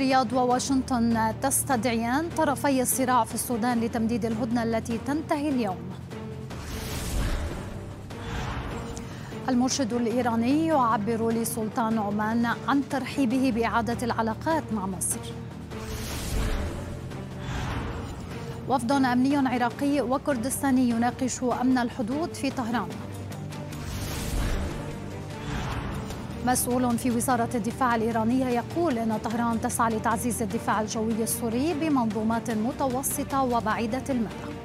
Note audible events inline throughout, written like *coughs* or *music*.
الرياض وواشنطن تستدعيان طرفي الصراع في السودان لتمديد الهدنة التي تنتهي اليوم المرشد الإيراني يعبر لسلطان عمان عن ترحيبه بإعادة العلاقات مع مصر وفد أمني عراقي وكردستاني يناقش أمن الحدود في طهران مسؤول في وزارة الدفاع الإيرانية يقول أن طهران تسعى لتعزيز الدفاع الجوي السوري بمنظومات متوسطة وبعيدة المدى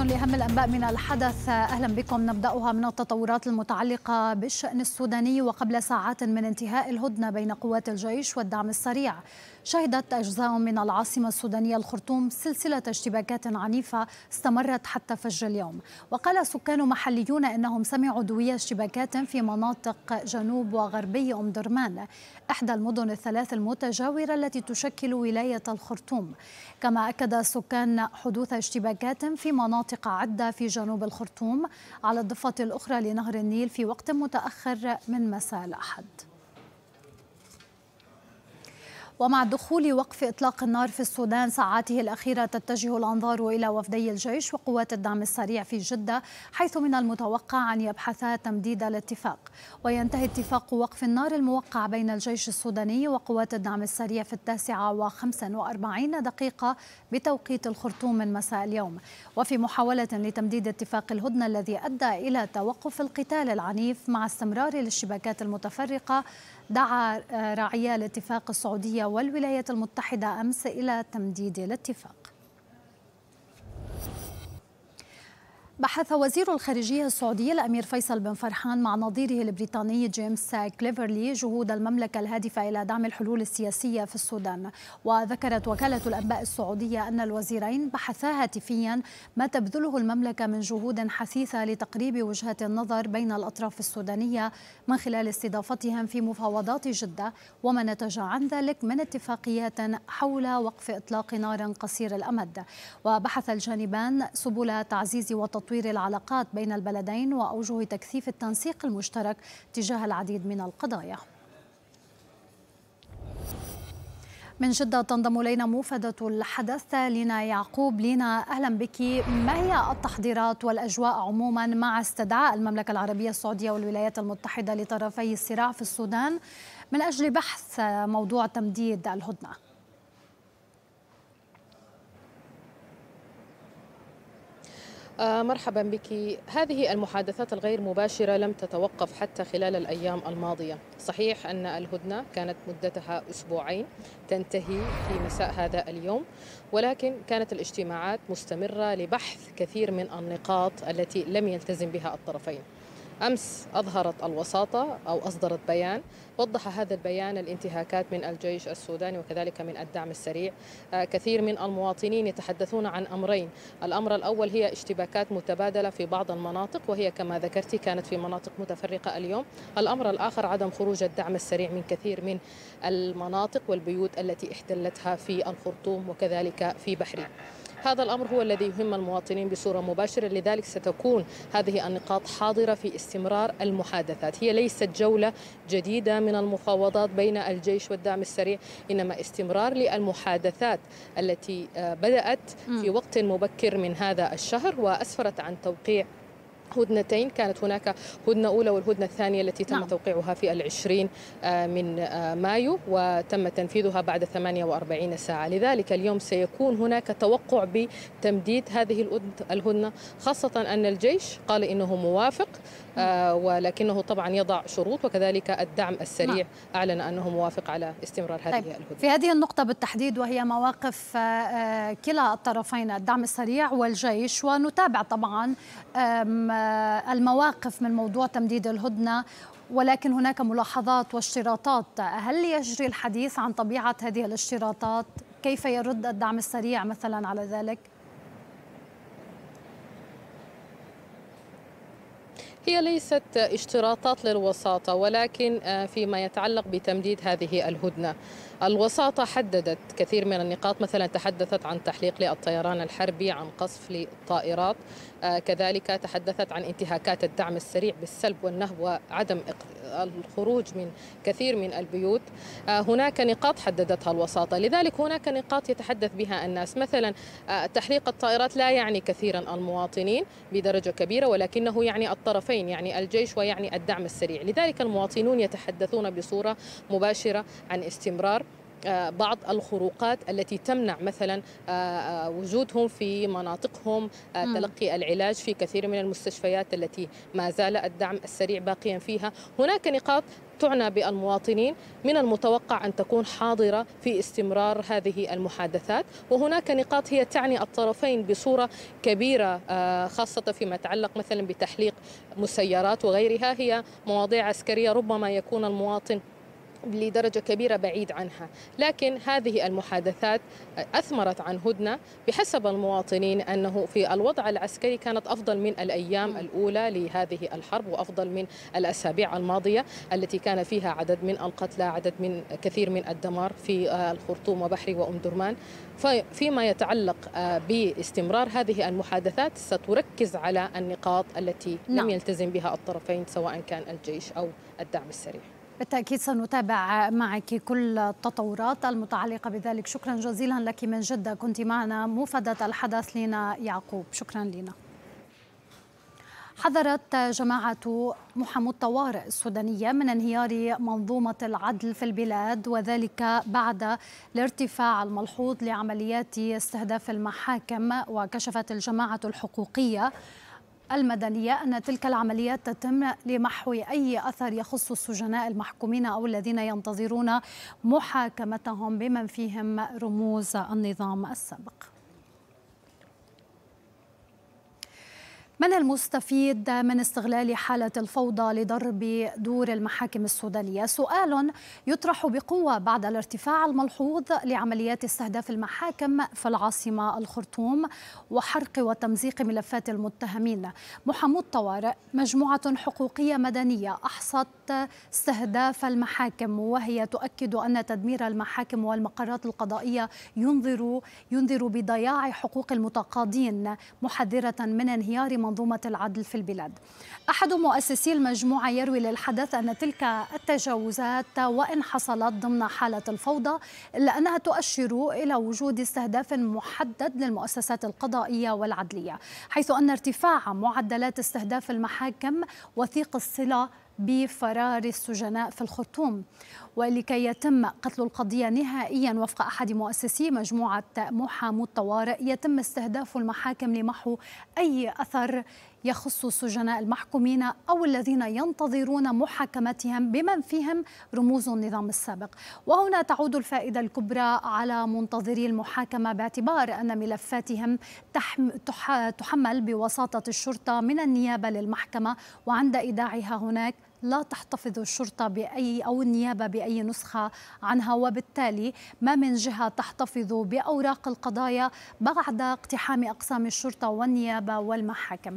تحية لأهم الأنباء من الحدث أهلا بكم نبدأها من التطورات المتعلقة بالشأن السوداني وقبل ساعات من انتهاء الهدنة بين قوات الجيش والدعم السريع شهدت أجزاء من العاصمة السودانية الخرطوم سلسلة اشتباكات عنيفة استمرت حتى فجر اليوم وقال سكان محليون أنهم سمعوا دوية اشتباكات في مناطق جنوب وغربي أم درمان إحدى المدن الثلاث المتجاورة التي تشكل ولاية الخرطوم كما أكد سكان حدوث اشتباكات في مناطق عدة في جنوب الخرطوم على الضفة الأخرى لنهر النيل في وقت متأخر من مساء الأحد ومع دخول وقف إطلاق النار في السودان ساعاته الأخيرة تتجه الأنظار إلى وفدي الجيش وقوات الدعم السريع في جدة حيث من المتوقع أن يبحثا تمديد الاتفاق وينتهي اتفاق وقف النار الموقع بين الجيش السوداني وقوات الدعم السريع في التاسعة وخمسه وأربعين دقيقة بتوقيت الخرطوم من مساء اليوم وفي محاولة لتمديد اتفاق الهدنة الذي أدى إلى توقف القتال العنيف مع استمرار الاشتباكات المتفرقة دعا آه، راعي الاتفاق السعودية والولايات المتحدة أمس إلى تمديد الاتفاق بحث وزير الخارجية السعودية الأمير فيصل بن فرحان مع نظيره البريطاني جيمس كليفرلي جهود المملكة الهادفة إلى دعم الحلول السياسية في السودان وذكرت وكالة الأنباء السعودية أن الوزيرين بحثا هاتفيا ما تبذله المملكة من جهود حثيثة لتقريب وجهة النظر بين الأطراف السودانية من خلال استضافتهم في مفاوضات جدة وما نتج عن ذلك من اتفاقيات حول وقف إطلاق نار قصير الأمد وبحث الجانبان سبل تعزيز وتطوير تطوير العلاقات بين البلدين وأوجه تكثيف التنسيق المشترك تجاه العديد من القضايا من جدة تنضم إلينا موفدة الحدث لينا يعقوب لينا أهلا بك ما هي التحضيرات والأجواء عموما مع استدعاء المملكة العربية السعودية والولايات المتحدة لطرفي الصراع في السودان من أجل بحث موضوع تمديد الهدنة؟ آه، مرحبا بك هذه المحادثات الغير مباشرة لم تتوقف حتى خلال الأيام الماضية صحيح أن الهدنة كانت مدتها أسبوعين تنتهي في مساء هذا اليوم ولكن كانت الاجتماعات مستمرة لبحث كثير من النقاط التي لم يلتزم بها الطرفين أمس أظهرت الوساطة أو أصدرت بيان وضح هذا البيان الانتهاكات من الجيش السوداني وكذلك من الدعم السريع آه، كثير من المواطنين يتحدثون عن أمرين الأمر الأول هي اشتباكات متبادلة في بعض المناطق وهي كما ذكرتي كانت في مناطق متفرقة اليوم الأمر الآخر عدم خروج الدعم السريع من كثير من المناطق والبيوت التي احتلتها في الخرطوم وكذلك في بحرين هذا الأمر هو الذي يهم المواطنين بصورة مباشرة لذلك ستكون هذه النقاط حاضرة في استمرار المحادثات هي ليست جولة جديدة من المفاوضات بين الجيش والدعم السريع إنما استمرار للمحادثات التي آه، بدأت في وقت مبكر من هذا الشهر وأسفرت عن توقيع هدنتين كانت هناك هدنة أولى والهدنة الثانية التي تم نعم. توقيعها في العشرين آه، من آه، مايو وتم تنفيذها بعد 48 ساعة لذلك اليوم سيكون هناك توقع بتمديد هذه الهدنة خاصة أن الجيش قال إنه موافق آه، ولكنه طبعا يضع شروط وكذلك الدعم السريع نعم. أعلن أنه موافق على استمرار هذه طيب. الهدنة في هذه النقطة بالتحديد وهي مواقف آه، آه، كلا الطرفين الدعم السريع والجيش ونتابع طبعا المواقف من موضوع تمديد الهدنة ولكن هناك ملاحظات واشتراطات هل يجري الحديث عن طبيعة هذه الاشتراطات كيف يرد الدعم السريع مثلا على ذلك؟ هي ليست اشتراطات للوساطة ولكن آه، فيما يتعلق بتمديد هذه الهدنة الوساطة حددت كثير من النقاط مثلا تحدثت عن تحليق للطيران الحربي عن قصف للطائرات آه، كذلك تحدثت عن انتهاكات الدعم السريع بالسلب والنهب وعدم الخروج من كثير من البيوت آه، هناك نقاط حددتها الوساطة لذلك هناك نقاط يتحدث بها الناس مثلا آه، تحليق الطائرات لا يعني كثيرا المواطنين بدرجة كبيرة ولكنه يعني الطرفين يعني الجيش ويعني الدعم السريع لذلك المواطنون يتحدثون بصورة مباشرة عن استمرار آه، بعض الخروقات التي تمنع مثلا آه، آه، وجودهم في مناطقهم تلقي العلاج في كثير من المستشفيات التي ما زال الدعم السريع باقيا فيها هناك نقاط تعنى بالمواطنين من المتوقع أن تكون حاضرة في استمرار هذه المحادثات وهناك نقاط هي تعني الطرفين بصورة كبيرة خاصة فيما يتعلق مثلا بتحليق مسيرات وغيرها هي مواضيع عسكرية ربما يكون المواطن لدرجة كبيرة بعيد عنها لكن هذه المحادثات أثمرت عن هدنة بحسب المواطنين أنه في الوضع العسكري كانت أفضل من الأيام الأولى لهذه الحرب وأفضل من الأسابيع الماضية التي كان فيها عدد من القتلى عدد من كثير من الدمار في الخرطوم وبحري وأم درمان فيما يتعلق آه، باستمرار هذه المحادثات ستركز على النقاط التي لم نعم. يلتزم بها الطرفين سواء كان الجيش أو الدعم السريع بالتأكيد سنتابع معك كل التطورات المتعلقة بذلك شكرا جزيلا لك من جدة كنت معنا موفدة الحدث لينا يعقوب شكرا لينا حذرت جماعة محامو الطوارئ السودانية من انهيار منظومة العدل في البلاد وذلك بعد الارتفاع الملحوظ لعمليات استهداف المحاكم وكشفت الجماعة الحقوقية المدنية أن تلك العمليات تتم لمحو أي أثر يخص السجناء المحكومين أو الذين ينتظرون محاكمتهم بمن فيهم رموز النظام السابق من المستفيد من استغلال حالة الفوضى لضرب دور المحاكم السودانية؟ سؤال يطرح بقوة بعد الارتفاع الملحوظ لعمليات استهداف المحاكم في العاصمة الخرطوم وحرق وتمزيق ملفات المتهمين. محمود طوارئ مجموعة حقوقية مدنية أحصت استهداف المحاكم وهي تؤكد أن تدمير المحاكم والمقرات القضائية ينذر ينذر بضياع حقوق المتقاضين محذرة من انهيار منظومة العدل في البلاد أحد مؤسسي المجموعة يروي للحدث أن تلك التجاوزات وإن حصلت ضمن حالة الفوضى إلا أنها تؤشر إلى وجود استهداف محدد للمؤسسات القضائية والعدلية حيث أن ارتفاع معدلات استهداف المحاكم وثيق الصلة بفرار السجناء في الخرطوم ولكي يتم قتل القضية نهائيا وفق أحد مؤسسي مجموعة محامو الطوارئ يتم استهداف المحاكم لمحو أي أثر يخص السجناء المحكومين أو الذين ينتظرون محاكمتهم بمن فيهم رموز النظام السابق وهنا تعود الفائدة الكبرى على منتظري المحاكمة باعتبار أن ملفاتهم تحمل بوساطة الشرطة من النيابة للمحكمة وعند إيداعها هناك لا تحتفظ الشرطة بأي أو النيابة بأي نسخة عنها وبالتالي ما من جهة تحتفظ بأوراق القضايا بعد اقتحام أقسام الشرطة والنيابة والمحاكم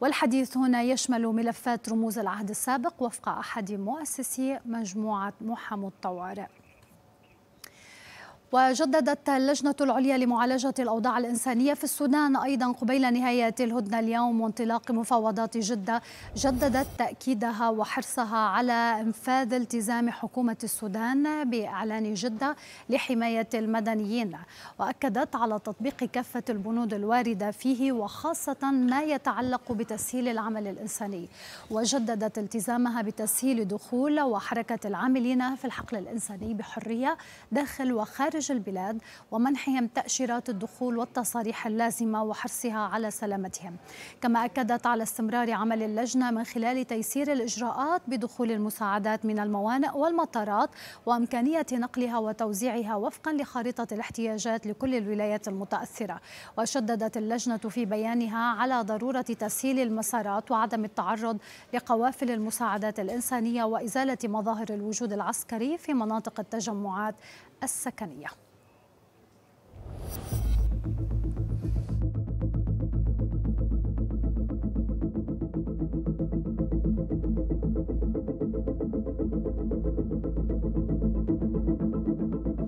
والحديث هنا يشمل ملفات رموز العهد السابق وفق أحد مؤسسي مجموعة محامو الطوارئ وجددت اللجنة العليا لمعالجة الأوضاع الإنسانية في السودان أيضا قبيل نهاية الهدنة اليوم وانطلاق مفاوضات جدة جددت تأكيدها وحرصها على إنفاذ التزام حكومة السودان بإعلان جدة لحماية المدنيين وأكدت على تطبيق كافة البنود الواردة فيه وخاصة ما يتعلق بتسهيل العمل الإنساني وجددت التزامها بتسهيل دخول وحركة العاملين في الحقل الإنساني بحرية داخل وخارج خارج البلاد ومنحهم تأشيرات الدخول والتصاريح اللازمة وحرصها على سلامتهم كما أكدت على استمرار عمل اللجنة من خلال تيسير الإجراءات بدخول المساعدات من الموانئ والمطارات وإمكانية نقلها وتوزيعها وفقا لخارطة الاحتياجات لكل الولايات المتأثرة وشددت اللجنة في بيانها على ضرورة تسهيل المسارات وعدم التعرض لقوافل المساعدات الإنسانية وإزالة مظاهر الوجود العسكري في مناطق التجمعات السكنية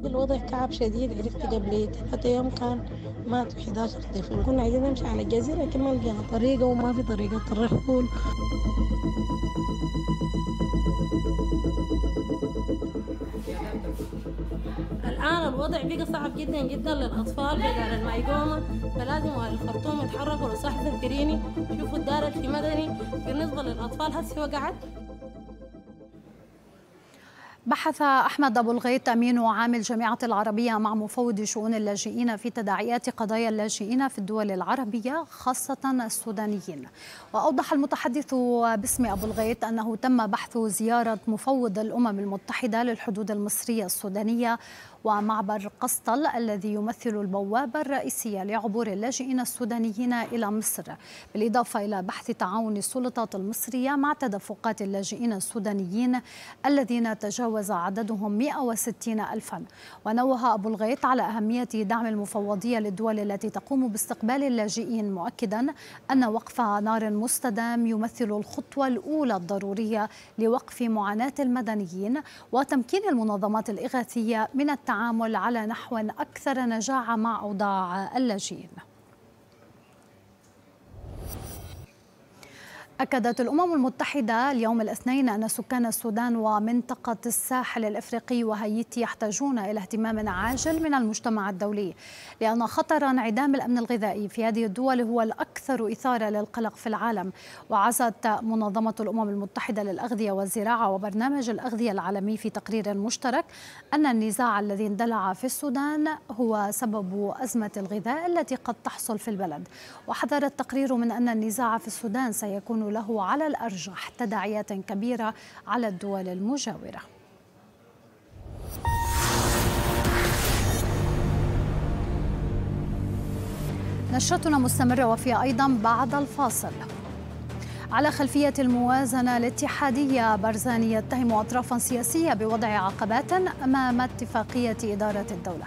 الوضع تعب شديد عرفت قبل ثلاثة يوم كان ماتوا 11 طفل كنا عايزين نمشي على الجزيرة لكن ما لقينا طريقة وما في طريقة الرحول الآن الوضع بقى صعب جدا جدا للأطفال بدل ما المايقومة فلازم الخرطوم يتحركوا لصحة تذكريني شوفوا الدار في مدني بالنسبة للأطفال هسه وقعت بحث أحمد أبو الغيط أمين وعام الجامعة العربية مع مفوض شؤون اللاجئين في تداعيات قضايا اللاجئين في الدول العربية خاصة السودانيين وأوضح المتحدث باسم أبو الغيط أنه تم بحث زيارة مفوض الأمم المتحدة للحدود المصرية السودانية ومعبر قسطل الذي يمثل البوابة الرئيسية لعبور اللاجئين السودانيين إلى مصر بالإضافة إلى بحث تعاون السلطات المصرية مع تدفقات اللاجئين السودانيين الذين تجاوز عددهم 160 ألفا ونوه أبو الغيط على أهمية دعم المفوضية للدول التي تقوم باستقبال اللاجئين مؤكدا أن وقف نار مستدام يمثل الخطوة الأولى الضرورية لوقف معاناة المدنيين وتمكين المنظمات الإغاثية من التعامل التعامل على نحو أكثر نجاعة مع أوضاع اللاجئين أكدت الأمم المتحدة اليوم الاثنين أن سكان السودان ومنطقة الساحل الإفريقي وهايتي يحتاجون إلى اهتمام عاجل من المجتمع الدولي لأن خطر انعدام الأمن الغذائي في هذه الدول هو الأكثر إثارة للقلق في العالم وعزت منظمة الأمم المتحدة للأغذية والزراعة وبرنامج الأغذية العالمي في تقرير مشترك أن النزاع الذي اندلع في السودان هو سبب أزمة الغذاء التي قد تحصل في البلد وحذر التقرير من أن النزاع في السودان سيكون له على الأرجح تداعيات كبيرة على الدول المجاورة نشرتنا مستمرة وفيها أيضا بعد الفاصل على خلفية الموازنة الاتحادية برزاني يتهم أطرافا سياسية بوضع عقبات أمام اتفاقية إدارة الدولة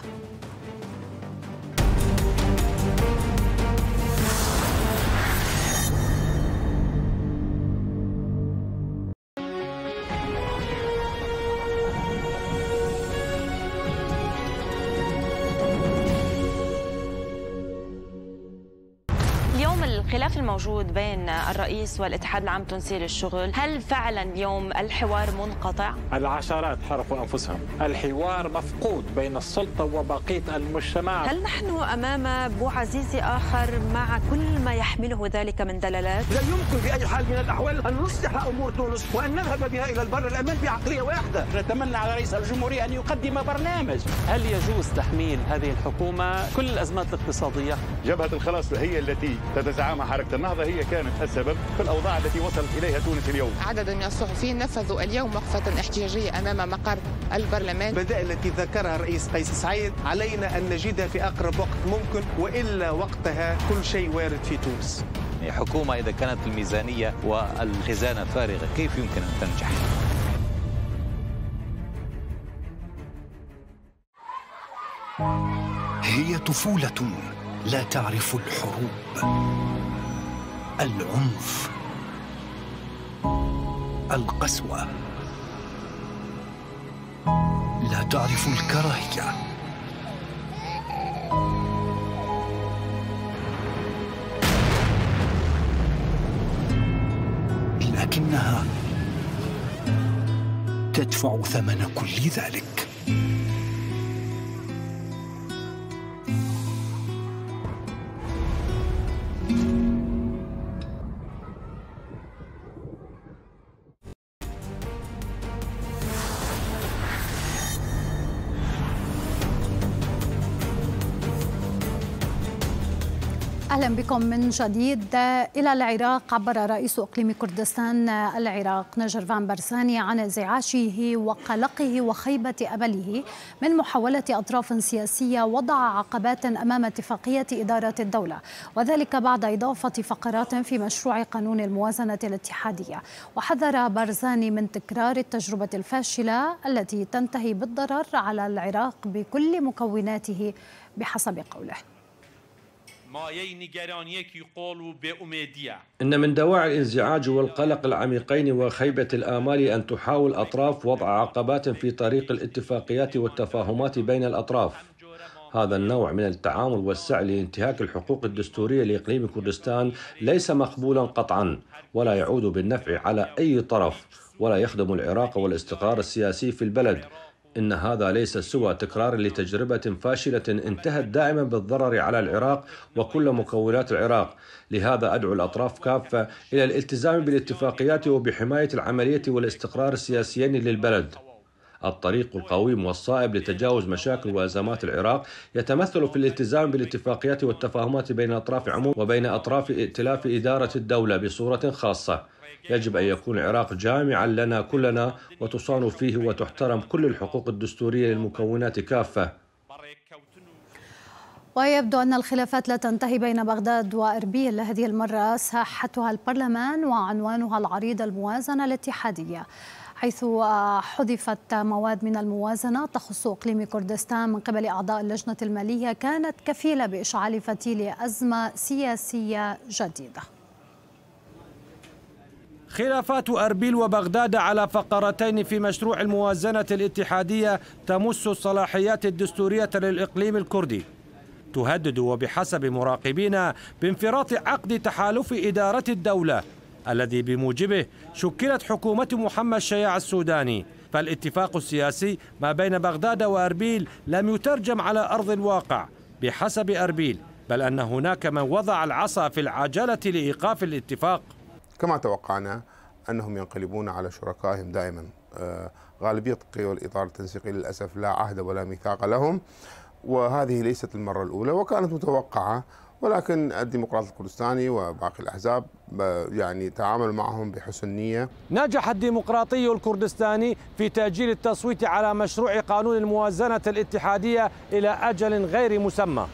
موجود بين الرئيس والاتحاد العام التونسي للشغل هل فعلا اليوم الحوار منقطع؟ العشرات حرقوا أنفسهم الحوار مفقود بين السلطة وبقية المجتمع هل نحن أمام عزيزي آخر مع كل ما يحمله ذلك من دلالات؟ لا يمكن بأي حال من الأحوال أن نصلح أمور تونس وأن نذهب بها إلى البر الأمان بعقلية واحدة نتمنى على رئيس الجمهورية أن يقدم برنامج هل يجوز تحميل هذه الحكومة كل الأزمات الاقتصادية؟ جبهة الخلاص هي التي تتزعمها حركة النهضة النهضة هي كانت السبب في الأوضاع التي وصلت إليها تونس اليوم عدد من الصحفيين نفذوا اليوم وقفة احتجاجية أمام مقر البرلمان البدائل التي ذكرها الرئيس قيس سعيد علينا أن نجدها في أقرب وقت ممكن وإلا وقتها كل شيء وارد في تونس يعني حكومة إذا كانت الميزانية والخزانة فارغة كيف يمكن أن تنجح؟ هي طفولة لا تعرف الحروب العنف القسوة لا تعرف الكراهية لكنها تدفع ثمن كل ذلك بكم من جديد إلى العراق عبر رئيس أقليم كردستان العراق نجر فان برساني عن انزعاجه وقلقه وخيبة أمله من محاولة أطراف سياسية وضع عقبات أمام اتفاقية إدارة الدولة وذلك بعد إضافة فقرات في مشروع قانون الموازنة الاتحادية وحذر برزاني من تكرار التجربة الفاشلة التي تنتهي بالضرر على العراق بكل مكوناته بحسب قوله إن من دواعي الانزعاج والقلق العميقين وخيبة الآمال أن تحاول أطراف وضع عقبات في طريق الاتفاقيات والتفاهمات بين الأطراف هذا النوع من التعامل والسعي لانتهاك الحقوق الدستورية لإقليم كردستان ليس مقبولا قطعا ولا يعود بالنفع على أي طرف ولا يخدم العراق والاستقرار السياسي في البلد إن هذا ليس سوى تكرار لتجربة فاشلة انتهت دائما بالضرر على العراق وكل مكونات العراق لهذا أدعو الأطراف كافة إلى الالتزام بالاتفاقيات وبحماية العملية والاستقرار السياسيين للبلد الطريق القويم والصائب لتجاوز مشاكل وازمات العراق يتمثل في الالتزام بالاتفاقيات والتفاهمات بين اطراف عموم وبين اطراف ائتلاف اداره الدوله بصوره خاصه يجب أن يكون العراق جامعا لنا كلنا وتصان فيه وتحترم كل الحقوق الدستورية للمكونات كافة ويبدو أن الخلافات لا تنتهي بين بغداد وإربيل هذه المرة ساحتها البرلمان وعنوانها العريض الموازنة الاتحادية حيث حذفت مواد من الموازنة تخص إقليم كردستان من قبل أعضاء اللجنة المالية كانت كفيلة بإشعال فتيل أزمة سياسية جديدة خلافات أربيل وبغداد على فقرتين في مشروع الموازنة الاتحادية تمس الصلاحيات الدستورية للإقليم الكردي تهدد وبحسب مراقبين بانفراط عقد تحالف إدارة الدولة الذي بموجبه شكلت حكومة محمد شياع السوداني فالاتفاق السياسي ما بين بغداد وأربيل لم يترجم على أرض الواقع بحسب أربيل بل أن هناك من وضع العصا في العجلة لإيقاف الاتفاق كما توقعنا انهم ينقلبون على شركائهم دائما آه، غالبيه قوى الاطار التنسيقي للاسف لا عهد ولا ميثاق لهم وهذه ليست المره الاولى وكانت متوقعه ولكن الديمقراط الكردستاني وباقي الاحزاب آه، يعني تعامل معهم بحسن نيه. نجح الديمقراطي الكردستاني في تاجيل التصويت على مشروع قانون الموازنه الاتحاديه الى اجل غير مسمى.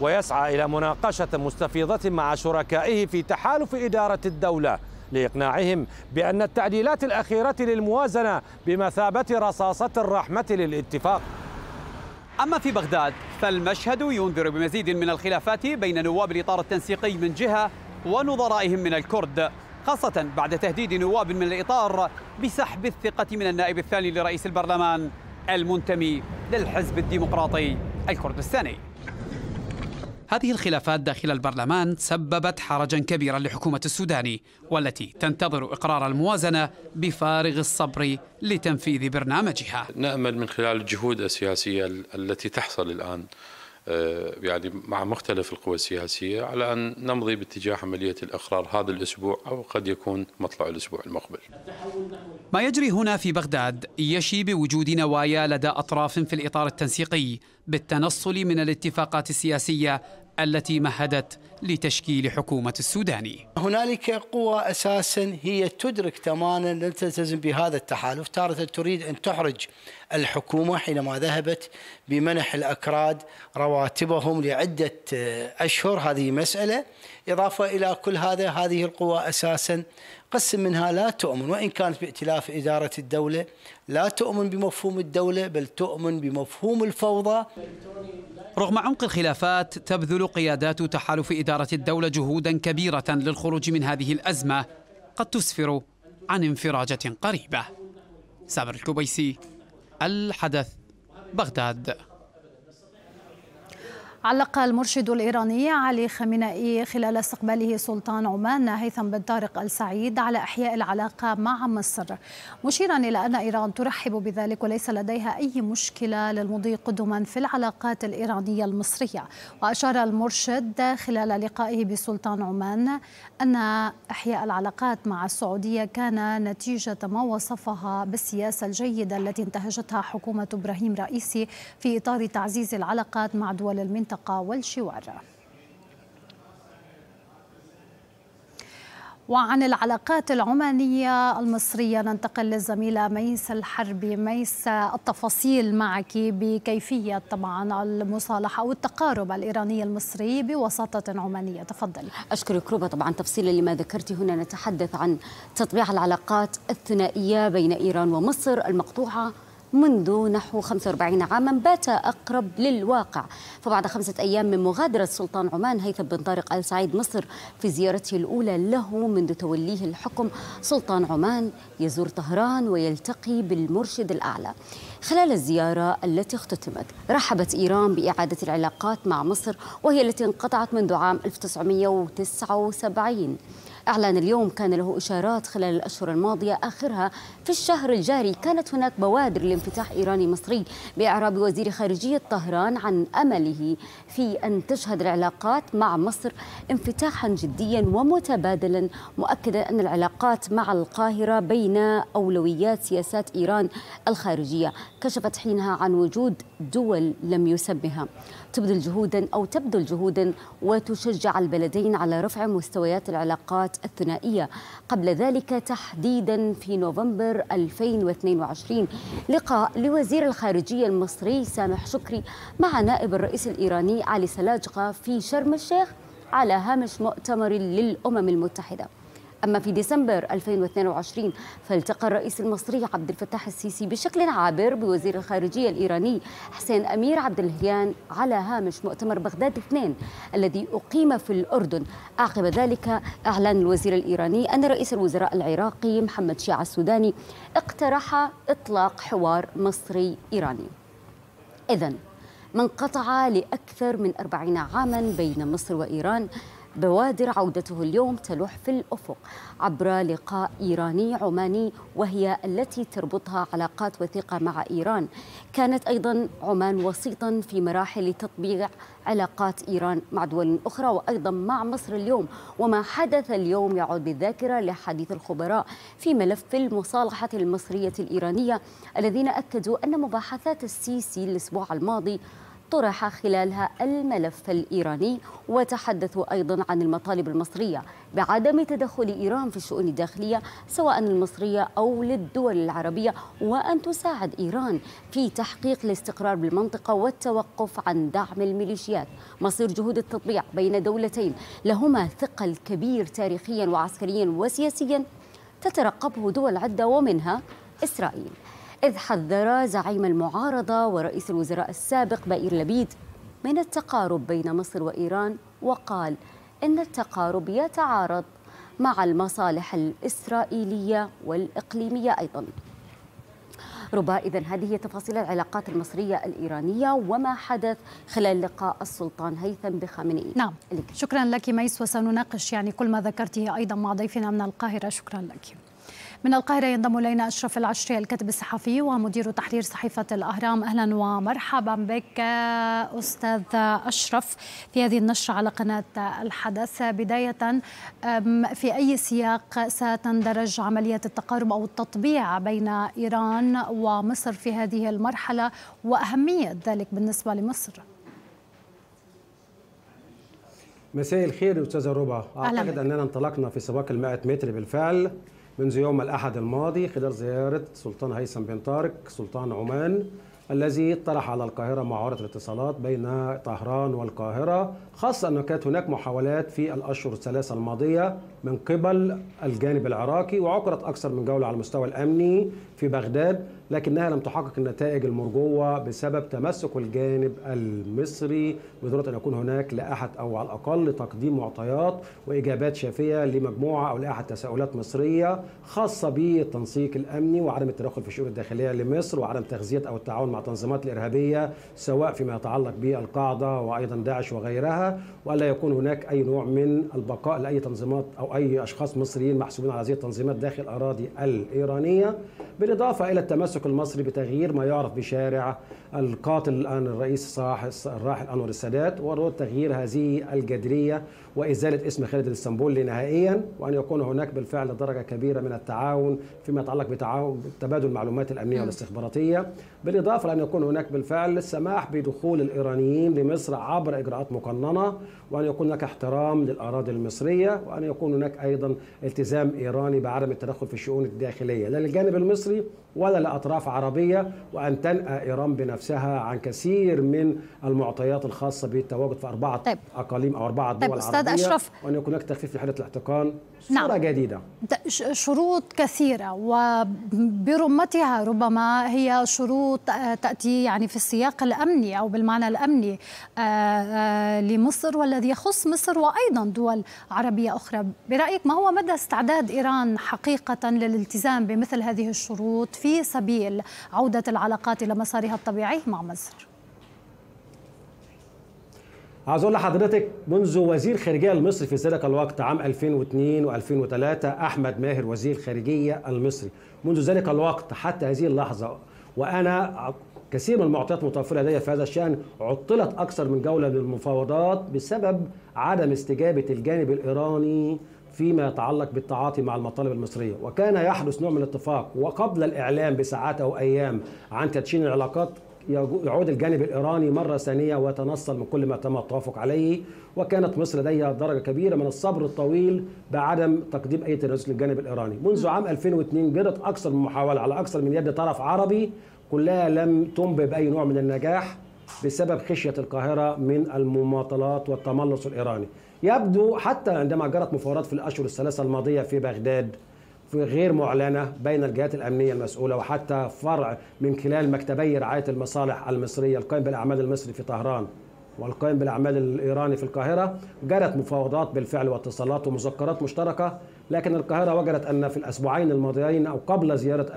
ويسعى الى مناقشه مستفيضه مع شركائه في تحالف اداره الدوله لإقناعهم بأن التعديلات الأخيرة للموازنة بمثابة رصاصة الرحمة للاتفاق أما في بغداد فالمشهد ينذر بمزيد من الخلافات بين نواب الإطار التنسيقي من جهة ونظرائهم من الكرد خاصة بعد تهديد نواب من الإطار بسحب الثقة من النائب الثاني لرئيس البرلمان المنتمي للحزب الديمقراطي الكردستاني هذه الخلافات داخل البرلمان سببت حرجا كبيرا لحكومة السودان والتي تنتظر إقرار الموازنة بفارغ الصبر لتنفيذ برنامجها نأمل من خلال الجهود السياسية التي تحصل الآن آه، يعني مع مختلف القوى السياسية على أن نمضي باتجاه عملية الإقرار هذا الأسبوع أو قد يكون مطلع الأسبوع المقبل ما يجري هنا في بغداد يشي بوجود نوايا لدى أطراف في الإطار التنسيقي بالتنصل من الاتفاقات السياسية التي مهدت لتشكيل حكومة السودان هنالك قوى أساسا هي تدرك تماما لن تلتزم بهذا التحالف تارة تريد أن تحرج الحكومة حينما ذهبت بمنح الأكراد رواتبهم لعدة آه، أشهر هذه مسألة إضافة إلى كل هذا هذه القوى أساسا قسم منها لا تؤمن وإن كانت بائتلاف إدارة الدولة لا تؤمن بمفهوم الدولة بل تؤمن بمفهوم الفوضى رغم عمق الخلافات تبذل قيادات تحالف إدارة الدولة جهودا كبيرة للخروج من هذه الأزمة قد تسفر عن انفراجة قريبة سامر الكبيسي الحدث بغداد علق المرشد الإيراني علي خمينائي خلال استقباله سلطان عمان هيثم بن طارق السعيد على إحياء العلاقة مع مصر مشيرا إلى أن إيران ترحب بذلك وليس لديها أي مشكلة للمضي قدما في العلاقات الإيرانية المصرية وأشار المرشد خلال لقائه بسلطان عمان أن إحياء العلاقات مع السعودية كان نتيجة ما وصفها بالسياسة الجيدة التي انتهجتها حكومة إبراهيم رئيسي في إطار تعزيز العلاقات مع دول المنطقة المنطقة والشوارع وعن العلاقات العمانية المصرية ننتقل للزميلة ميس الحربي ميس التفاصيل معك بكيفية طبعا المصالحة أو التقارب الإيراني المصري بوساطة عمانية تفضلي أشكرك ربا طبعا تفصيلا لما ذكرت هنا نتحدث عن تطبيع العلاقات الثنائية بين إيران ومصر المقطوعة منذ نحو 45 عاما بات أقرب للواقع فبعد خمسة أيام من مغادرة سلطان عمان هيثم بن طارق آل سعيد مصر في زيارته الأولى له منذ توليه الحكم سلطان عمان يزور طهران ويلتقي بالمرشد الأعلى خلال الزيارة التي اختتمت رحبت إيران بإعادة العلاقات مع مصر وهي التي انقطعت منذ عام 1979 أعلن اليوم كان له إشارات خلال الأشهر الماضية آخرها في الشهر الجاري كانت هناك بوادر لانفتاح إيراني مصري بإعراب وزير خارجية طهران عن أمله في أن تشهد العلاقات مع مصر انفتاحا جديا ومتبادلا مؤكدا أن العلاقات مع القاهرة بين أولويات سياسات إيران الخارجية كشفت حينها عن وجود دول لم يسمها تبذل جهودا أو تبذل جهودا وتشجع البلدين على رفع مستويات العلاقات الثنائية قبل ذلك تحديدا في نوفمبر 2022 لقاء لوزير الخارجية المصري سامح شكري مع نائب الرئيس الإيراني علي سلاجقة في شرم الشيخ على هامش مؤتمر للأمم المتحدة أما في ديسمبر 2022 فالتقى الرئيس المصري عبد الفتاح السيسي بشكل عابر بوزير الخارجية الإيراني حسين أمير عبد الهيان على هامش مؤتمر بغداد 2 الذي أقيم في الأردن عقب ذلك أعلن الوزير الإيراني أن رئيس الوزراء العراقي محمد شيعة السوداني اقترح إطلاق حوار مصري إيراني إذن قطع لأكثر من أربعين عاما بين مصر وإيران بوادر عودته اليوم تلوح في الأفق عبر لقاء إيراني عماني وهي التي تربطها علاقات وثيقة مع إيران كانت أيضا عمان وسيطا في مراحل تطبيع علاقات إيران مع دول أخرى وأيضا مع مصر اليوم وما حدث اليوم يعود بالذاكرة لحديث الخبراء في ملف المصالحة المصرية الإيرانية الذين أكدوا أن مباحثات السيسي الأسبوع الماضي طرح خلالها الملف الإيراني وتحدثوا أيضا عن المطالب المصرية بعدم تدخل إيران في الشؤون الداخلية سواء المصرية أو للدول العربية وأن تساعد إيران في تحقيق الاستقرار بالمنطقة والتوقف عن دعم الميليشيات مصير جهود التطبيع بين دولتين لهما ثقل كبير تاريخيا وعسكريا وسياسيا تترقبه دول عدة ومنها إسرائيل إذ حذر زعيم المعارضة ورئيس الوزراء السابق بئير لبيد من التقارب بين مصر وإيران وقال إن التقارب يتعارض مع المصالح الإسرائيلية والإقليمية أيضاً ربا إذا هذه هي تفاصيل العلاقات المصرية الإيرانية وما حدث خلال لقاء السلطان هيثم بخامنئي نعم لك. شكرا لك ميس وسنناقش يعني كل ما ذكرته أيضا مع ضيفنا من القاهرة شكرا لك من القاهرة ينضم إلينا أشرف العشري الكاتب الصحفي ومدير تحرير صحيفة الأهرام أهلا ومرحبا بك أستاذ أشرف في هذه النشرة على قناة الحدث بداية في أي سياق ستندرج عملية التقارب أو التطبيع بين إيران ومصر في هذه المرحلة وأهمية ذلك بالنسبة لمصر؟ مساء الخير استاذه ربع اعتقد اننا انطلقنا في سباق ال 100 متر بالفعل منذ يوم الأحد الماضي خلال زيارة سلطان هيثم بن طارق سلطان عمان الذي طرح على القاهرة محاورة الاتصالات بين طهران والقاهرة خاصة أن كانت هناك محاولات في الأشهر الثلاثة الماضية من قبل الجانب العراقي وعقرت أكثر من جولة على المستوى الأمني في بغداد لكنها لم تحقق النتائج المرجوه بسبب تمسك الجانب المصري بضروره ان يكون هناك لاحد او على الاقل تقديم معطيات واجابات شافيه لمجموعه او لاحد تساؤلات مصريه خاصه بالتنسيق الامني وعدم التدخل في الشؤون الداخليه لمصر وعدم تغذيه او التعاون مع التنظيمات الارهابيه سواء فيما يتعلق بالقاعده وايضا داعش وغيرها والا يكون هناك اي نوع من البقاء لاي تنظيمات او اي اشخاص مصريين محسوبين على هذه التنظيمات داخل الأراضي الايرانيه بالاضافه الى التمسك المنطق المصري بتغيير ما يعرف بشارع القاتل الآن الرئيس الراحل أنور السادات وتغيير هذه الجدرية وإزالة اسم خالد الإسطنبولي نهائيا وأن يكون هناك بالفعل درجة كبيرة من التعاون فيما يتعلق بتعاون تبادل المعلومات الأمنية نعم. والاستخباراتية بالإضافة لأن يكون هناك بالفعل السماح بدخول الإيرانيين لمصر عبر إجراءات مقننة وأن يكون هناك احترام للأراضي المصرية وأن يكون هناك أيضا التزام إيراني بعدم التدخل في الشؤون الداخلية لا للجانب المصري ولا لأطراف عربية وأن تنأى إيران بنفسها عن كثير من المعطيات الخاصة بالتواجد في أربعة طيب. أقاليم أو أربعة طيب، دول عربية استاذ أشرف وأن يكون هناك تخفيف في حالة الاحتقان صورة نعم. جديدة شروط كثيرة وبرمتها ربما هي شروط آه، تأتي يعني في السياق الأمني أو بالمعنى الأمني آه، آه، لمصر والذي يخص مصر وأيضا دول عربية أخرى برأيك ما هو مدى استعداد إيران حقيقة للالتزام بمثل هذه الشروط في سبيل عودة العلاقات إلى مسارها الطبيعي مع مصر؟ عاوز اقول لحضرتك منذ وزير خارجيه المصري في ذلك الوقت عام 2002 و2003 احمد ماهر وزير خارجيه المصري منذ ذلك الوقت حتى هذه اللحظه وانا كثير من المعطيات متوفرة لدي في هذا الشأن عطلت أكثر من جولة للمفاوضات بسبب عدم استجابة الجانب الإيراني فيما يتعلق بالتعاطي مع المطالب المصرية وكان يحدث نوع من الاتفاق وقبل الإعلام بساعات أو أيام عن تدشين العلاقات يعود الجانب الإيراني مرة ثانية ويتنصل من كل ما تم التوافق عليه وكانت مصر لديها درجة كبيرة من الصبر الطويل بعدم تقديم أي تنازل للجانب الإيراني منذ عام 2002 جرت أكثر من محاولة على أكثر من يد طرف عربي كلها لم تنبئ بأي نوع من النجاح بسبب خشية القاهرة من المماطلات والتملص الإيراني يبدو حتى عندما جرت مفاوضات في الأشهر الثلاثة الماضية في بغداد في غير معلنة بين الجهات الأمنية المسؤولة وحتى فرع من خلال مكتبي رعاية المصالح المصرية القائم بالأعمال المصري في طهران والقائم بالأعمال الإيراني في القاهرة جرت مفاوضات بالفعل واتصالات ومذكرات مشتركة لكن القاهرة وجدت أن في الأسبوعين الماضيين أو قبل زيارة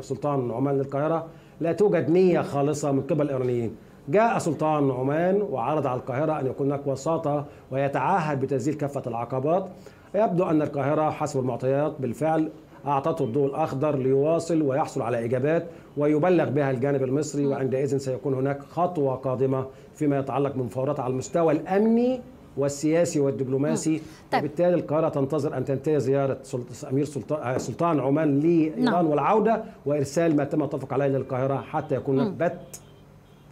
سلطان عمان للقاهرة لا توجد نية خالصة من قبل الإيرانيين جاء سلطان عمان وعرض على القاهرة أن يكون هناك وساطة ويتعهد بتسجيل كافة العقبات يبدو أن القاهرة حسب المعطيات بالفعل أعطته الضوء الأخضر ليواصل ويحصل على إجابات ويبلغ بها الجانب المصري وعندئذ سيكون هناك خطوة قادمة فيما يتعلق بمفاوضات على المستوى الأمني والسياسي والدبلوماسي طيب. وبالتالي القاهرة تنتظر أن تنتهي زيارة أمير سلطان, آه، سلطان عمان لإيران نعم. والعودة وإرسال ما تم التفق عليه للقاهرة حتى يكون هناك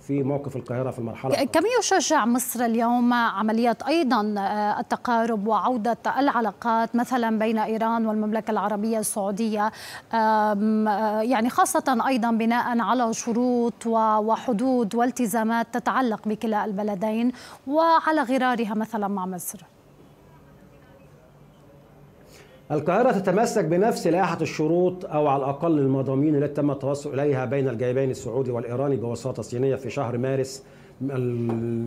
في موقف القاهرة في المرحلة كم يشجع مصر اليوم عملية أيضا آه، التقارب وعودة العلاقات مثلا بين إيران والمملكة العربية السعودية آه، يعني خاصة أيضا بناء على شروط وحدود والتزامات تتعلق بكلا البلدين وعلى غرارها مثلا مع مصر القاهرة تتمسك بنفس لائحة الشروط أو على الأقل المضامين التي تم التوصل إليها بين الجانبين السعودي والإيراني بوساطة صينية في شهر مارس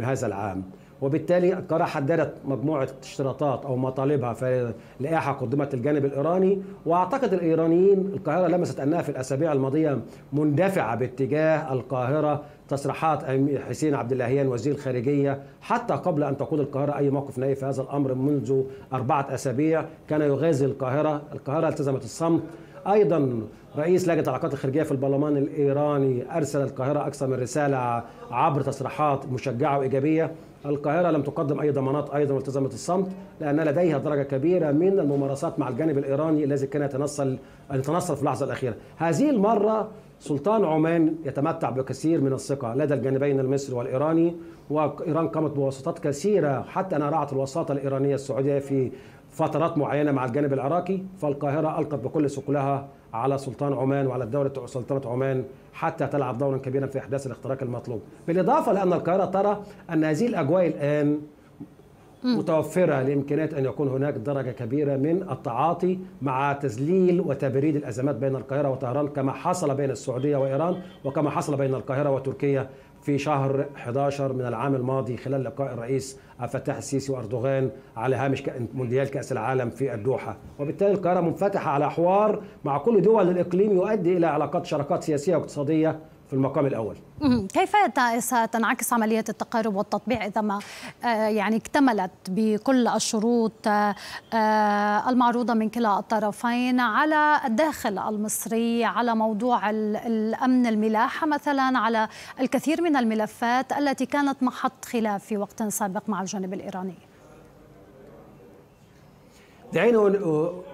هذا العام وبالتالي القاهرة حددت مجموعة اشتراطات أو مطالبها في لائحة قدمت للجانب الإيراني وأعتقد الإيرانيين القاهرة لمست أنها في الأسابيع الماضية مندفعة باتجاه القاهرة تصريحات حسين عبد اللهيان وزير الخارجيه حتى قبل ان تقود القاهره اي موقف نهائي في هذا الامر منذ اربعه اسابيع كان يغازي القاهره، القاهره التزمت الصمت ايضا رئيس لجنه العلاقات الخارجيه في البرلمان الايراني ارسل القاهره اكثر من رساله عبر تصريحات مشجعه وايجابيه القاهره لم تقدم اي ضمانات ايضا والتزمت الصمت لان لديها درجه كبيره من الممارسات مع الجانب الايراني الذي كان يتنصل يتنصل في اللحظه الاخيره هذه المره سلطان عمان يتمتع بكثير من الثقة لدى الجانبين المصري والإيراني وإيران قامت بواسطات كثيرة حتى أنا رعت الوساطة الإيرانية السعودية في فترات معينة مع الجانب العراقي فالقاهرة ألقت بكل ثقلها على سلطان عمان وعلى الدولة سلطنة عمان حتى تلعب دورا كبيرا في إحداث الاختراق المطلوب بالإضافة لأن القاهرة ترى أن هذه الأجواء الآن متوفرة لإمكانية أن يكون هناك درجة كبيرة من التعاطي مع تذليل وتبريد الأزمات بين القاهرة وطهران كما حصل بين السعودية وإيران وكما حصل بين القاهرة وتركيا في شهر 11 من العام الماضي خلال لقاء الرئيس عبد الفتاح السيسي واردوغان على هامش مونديال كاس العالم في الدوحه، وبالتالي القاهره منفتحه على حوار مع كل دول الاقليم يؤدي الى علاقات شراكات سياسيه واقتصاديه في المقام الاول كيف ستنعكس عمليه التقارب والتطبيع اذا ما آه، يعني اكتملت بكل الشروط آه، آه، المعروضه من كلا الطرفين على الداخل المصري على موضوع الامن الملاحه مثلا على الكثير من الملفات التي كانت محط خلاف في وقت سابق مع الجانب الايراني دعيني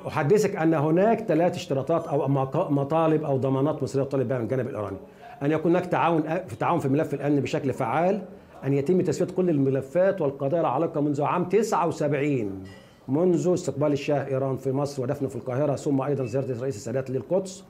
احدثك ان هناك ثلاث اشتراطات او مطالب او ضمانات مصريه بها من الجانب الايراني ان يكون هناك تعاون في تعاون في ملف الامن بشكل فعال ان يتم تسويه كل الملفات والقضايا العالقه منذ عام 79 منذ استقبال الشاه ايران في مصر ودفنه في القاهره ثم ايضا زياره رئيس السادات للقدس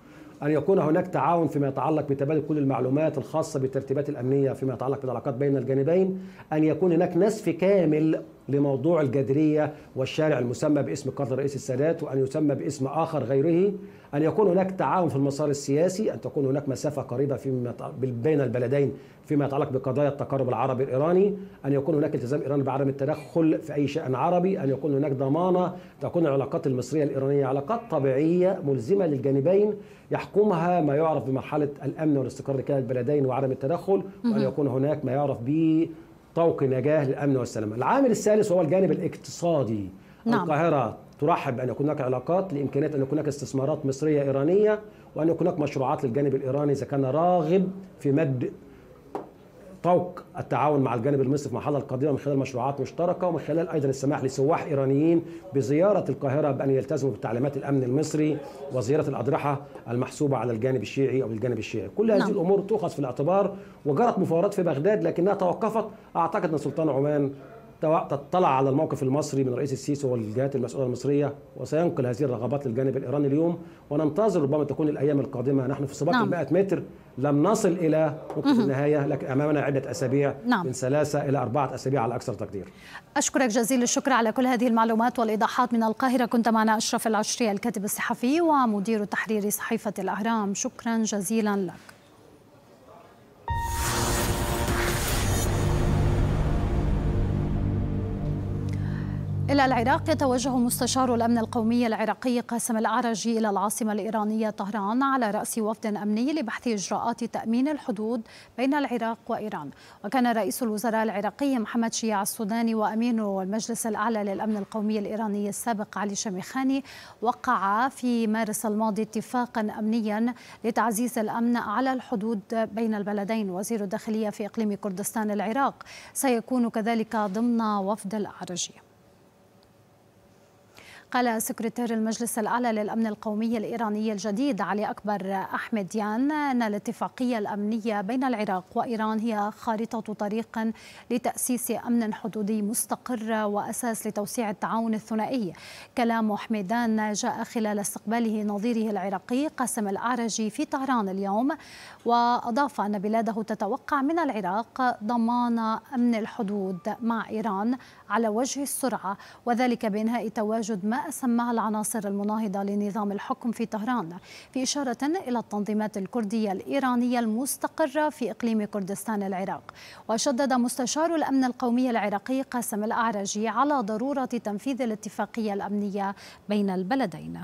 ان يكون هناك تعاون فيما يتعلق بتبادل كل المعلومات الخاصه بالترتيبات الامنيه فيما يتعلق بالعلاقات بين الجانبين ان يكون هناك نسف كامل لموضوع الجدرية والشارع المسمى باسم قتل رئيس السادات وأن يسمى باسم آخر غيره أن يكون هناك تعاون في المسار السياسي أن تكون هناك مسافة قريبة فيما بين البلدين فيما يتعلق بقضايا التقارب العربي الإيراني أن يكون هناك التزام إيران بعدم التدخل في أي شأن عربي أن يكون هناك ضمانة تكون العلاقات المصرية الإيرانية علاقات طبيعية ملزمة للجانبين يحكمها ما يعرف بمرحلة الأمن والاستقرار لكلا البلدين وعدم التدخل وأن يكون هناك ما يعرف به طوق نجاه للامن والسلامه. العامل الثالث هو الجانب الاقتصادي. نعم. القاهره ترحب بان يكون هناك علاقات لامكانيه ان يكون هناك استثمارات مصريه ايرانيه وان يكون هناك مشروعات للجانب الايراني اذا كان راغب في مد طوق التعاون مع الجانب المصري في المرحله القادمه من خلال مشروعات مشتركه ومن خلال ايضا السماح لسواح ايرانيين بزياره القاهره بان يلتزموا بتعليمات الامن المصري وزياره الاضرحه المحسوبه على الجانب الشيعي او الجانب الشيعي، كل هذه نعم. الامور تؤخذ في الاعتبار وجرت مفاوضات في بغداد لكنها توقفت اعتقد ان سلطان عمان تطلع على الموقف المصري من رئيس السيسي والجهات المسؤوله المصريه وسينقل هذه الرغبات للجانب الايراني اليوم وننتظر ربما تكون الايام القادمه نحن في سباق نعم. 100 متر لم نصل الى نقطه النهايه لكن امامنا عده اسابيع نعم. من ثلاثه الى اربعه اسابيع على اكثر تقدير. اشكرك جزيل الشكر على كل هذه المعلومات والايضاحات من القاهره كنت معنا اشرف العشري الكاتب الصحفي ومدير تحرير صحيفه الاهرام شكرا جزيلا لك. إلى العراق يتوجه مستشار الأمن القومي العراقي قاسم الأعرجي إلى العاصمة الإيرانية طهران على رأس وفد أمني لبحث إجراءات تأمين الحدود بين العراق وإيران وكان رئيس الوزراء العراقي محمد شياع السوداني وأمين المجلس الأعلى للأمن القومي الإيراني السابق علي شميخاني وقعا في مارس الماضي اتفاقا أمنيا لتعزيز الأمن على الحدود بين البلدين وزير الداخلية في إقليم كردستان العراق سيكون كذلك ضمن وفد الأعرجي قال سكرتير المجلس الأعلى للأمن القومي الإيراني الجديد علي أكبر أحمديان أن الاتفاقية الأمنية بين العراق وإيران هي خارطة طريق لتأسيس أمن حدودي مستقر وأساس لتوسيع التعاون الثنائي كلام أحمدان جاء خلال استقباله نظيره العراقي قاسم الأعرجي في طهران اليوم وأضاف أن بلاده تتوقع من العراق ضمان أمن الحدود مع إيران على وجه السرعة وذلك بإنهاء تواجد ما ما العناصر المناهضة لنظام الحكم في طهران في إشارة إلى التنظيمات الكردية الإيرانية المستقرة في إقليم كردستان العراق وشدد مستشار الأمن القومي العراقي قاسم الأعرجي على ضرورة تنفيذ الاتفاقية الأمنية بين البلدين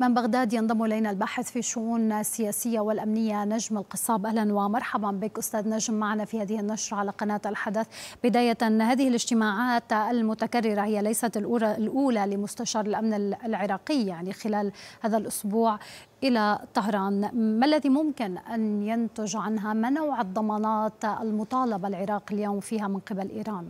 من بغداد ينضم الينا الباحث في الشؤون السياسيه والامنيه نجم القصاب اهلا ومرحبا بك استاذ نجم معنا في هذه النشره على قناه الحدث بدايه هذه الاجتماعات المتكرره هي ليست الاولى لمستشار الامن العراقي يعني خلال هذا الاسبوع الى طهران ما الذي ممكن ان ينتج عنها ما نوع الضمانات المطالبه العراق اليوم فيها من قبل ايران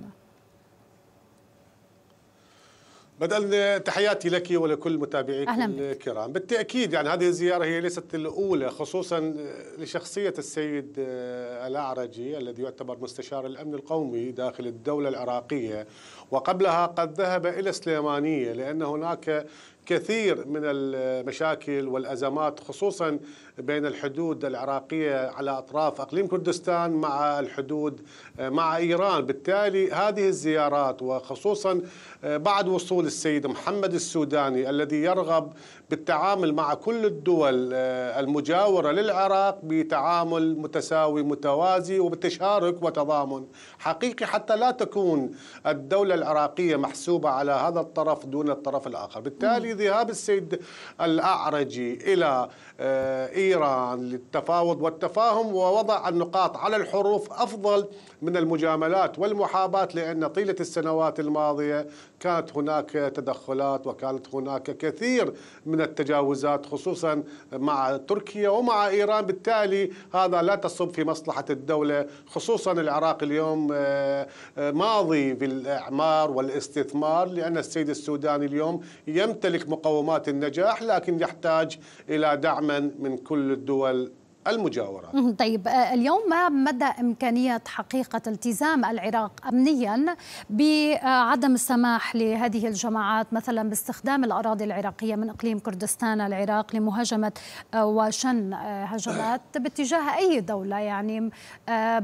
بدل تحياتي لك ولكل متابعيك أهلا الكرام بالتأكيد يعني هذه الزيارة هي ليست الأولى خصوصا لشخصية السيد آه، الأعرجي الذي يعتبر مستشار الأمن القومي داخل الدولة العراقية وقبلها قد ذهب إلى السليمانيه لأن هناك كثير من المشاكل والأزمات خصوصا بين الحدود العراقية على أطراف أقليم كردستان مع الحدود آه، مع إيران بالتالي هذه الزيارات وخصوصا آه، بعد وصول السيد محمد السوداني الذي يرغب بالتعامل مع كل الدول آه، المجاورة للعراق بتعامل متساوي متوازي وبتشارك وتضامن حقيقي حتى لا تكون الدولة العراقية محسوبة على هذا الطرف دون الطرف الآخر بالتالي ذهاب السيد الأعرجي إلى آه، إيران للتفاوض والتفاهم ووضع النقاط على الحروف أفضل من المجاملات والمحاباة لأن طيلة السنوات الماضية كانت هناك تدخلات وكانت هناك كثير من التجاوزات خصوصا مع تركيا ومع ايران بالتالي هذا لا تصب في مصلحه الدوله خصوصا العراق اليوم آه، آه، ماضي في الاعمار والاستثمار لان السيد السوداني اليوم يمتلك مقومات النجاح لكن يحتاج الى دعما من كل الدول المجاورة طيب آه، اليوم ما مدى إمكانية حقيقة التزام العراق أمنيا بعدم السماح لهذه الجماعات مثلا باستخدام الأراضي العراقية من إقليم كردستان العراق لمهاجمة آه، وشن آه، هجمات *coughs* باتجاه أي دولة يعني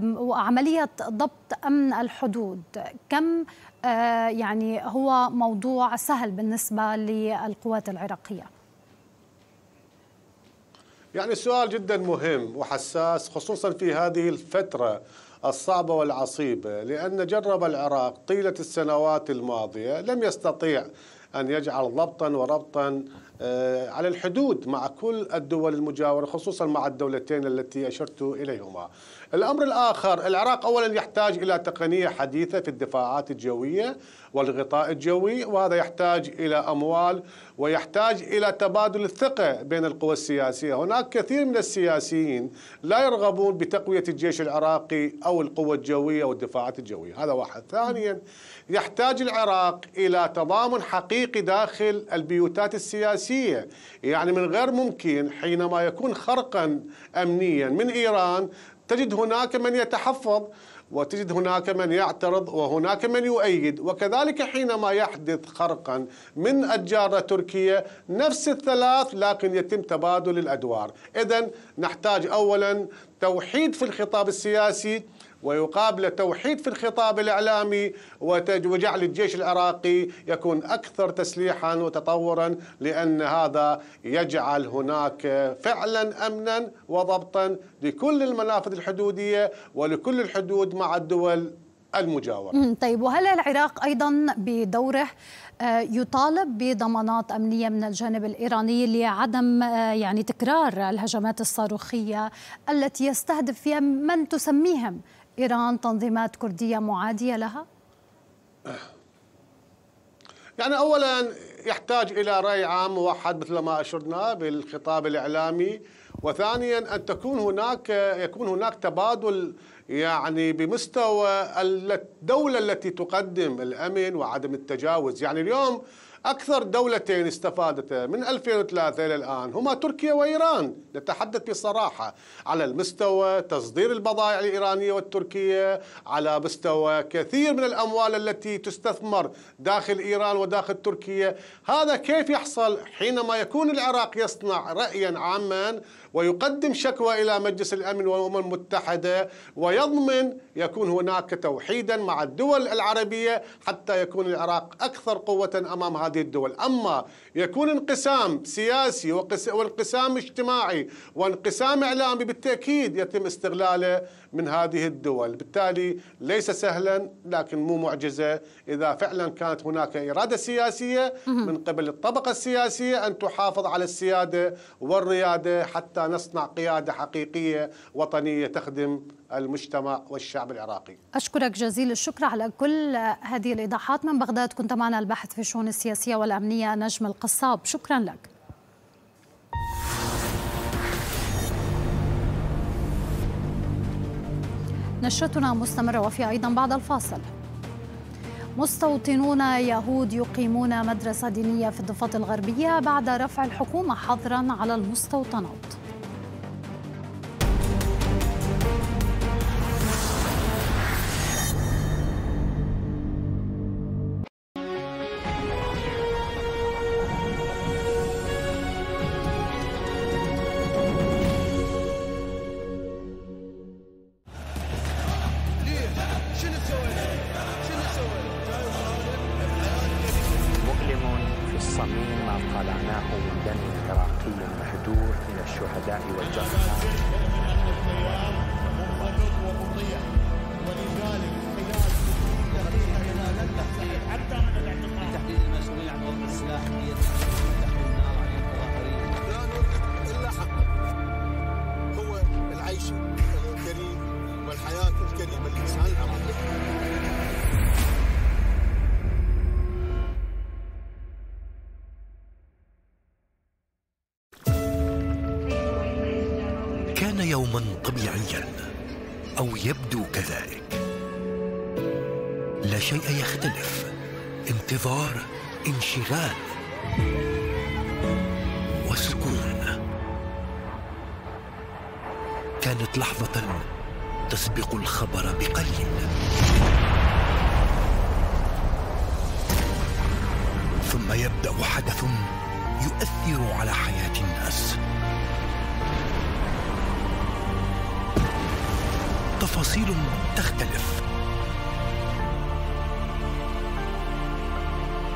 وعملية ضبط أمن الحدود كم يعني هو موضوع سهل بالنسبة للقوات العراقية يعني سؤال جدا مهم وحساس خصوصا في هذه الفترة الصعبة والعصيبة لأن جرب العراق طيلة السنوات الماضية لم يستطيع أن يجعل ضبطا وربطا آه، على الحدود مع كل الدول المجاورة خصوصا مع الدولتين التي أشرت إليهما الأمر الآخر العراق أولا يحتاج إلى تقنية حديثة في الدفاعات الجوية والغطاء الجوي وهذا يحتاج إلى أموال ويحتاج إلى تبادل الثقة بين القوى السياسية هناك كثير من السياسيين لا يرغبون بتقوية الجيش العراقي أو القوة الجوية والدفاعات الجوية هذا واحد ثانيا يحتاج العراق إلى تضامن حقيقي داخل البيوتات السياسية يعني من غير ممكن حينما يكون خرقا أمنيا من إيران تجد هناك من يتحفظ وتجد هناك من يعترض وهناك من يؤيد وكذلك حينما يحدث خرقا من الجارة تركيا نفس الثلاث لكن يتم تبادل الأدوار إذا نحتاج أولا توحيد في الخطاب السياسي ويقابله توحيد في الخطاب الإعلامي وجعل الجيش العراقي يكون أكثر تسليحا وتطورا لأن هذا يجعل هناك فعلا أمنا وضبطا لكل المنافذ الحدودية ولكل الحدود مع الدول المجاورة طيب وهل العراق أيضا بدوره آه، يطالب بضمانات أمنية من الجانب الإيراني لعدم آه، يعني تكرار الهجمات الصاروخية التي يستهدف فيها من تسميهم إيران تنظيمات كردية معادية لها؟ يعني أولا يحتاج إلى رأي عام موحد مثل ما أشرنا بالخطاب الإعلامي وثانيا أن تكون هناك يكون هناك تبادل يعني بمستوى الدولة التي تقدم الأمن وعدم التجاوز يعني اليوم أكثر دولتين استفادتا من 2003 إلى الآن هما تركيا وإيران نتحدث بصراحة على المستوى تصدير البضائع الإيرانية والتركية على مستوى كثير من الأموال التي تستثمر داخل إيران وداخل تركيا هذا كيف يحصل حينما يكون العراق يصنع رأيا عاما ويقدم شكوى إلى مجلس الأمن والأمم المتحدة ويضمن يكون هناك توحيدا مع الدول العربية حتى يكون العراق أكثر قوة أمام هذه الدول أما يكون انقسام سياسي وانقسام اجتماعي وانقسام إعلامي بالتأكيد يتم استغلاله من هذه الدول بالتالي ليس سهلا لكن مو معجزة إذا فعلا كانت هناك إرادة سياسية من قبل الطبقة السياسية أن تحافظ على السيادة والريادة حتى نصنع قيادة حقيقية وطنية تخدم المجتمع والشعب العراقي أشكرك جزيل الشكر على كل هذه الإيضاحات من بغداد كنت معنا البحث في الشؤون السياسية والأمنية نجم القصاب شكرا لك نشرتنا مستمرة وفي أيضا بعد الفاصل مستوطنون يهود يقيمون مدرسة دينية في الضفة الغربية بعد رفع الحكومة حظرا على المستوطنات يؤثر على حياة الناس تفاصيل تختلف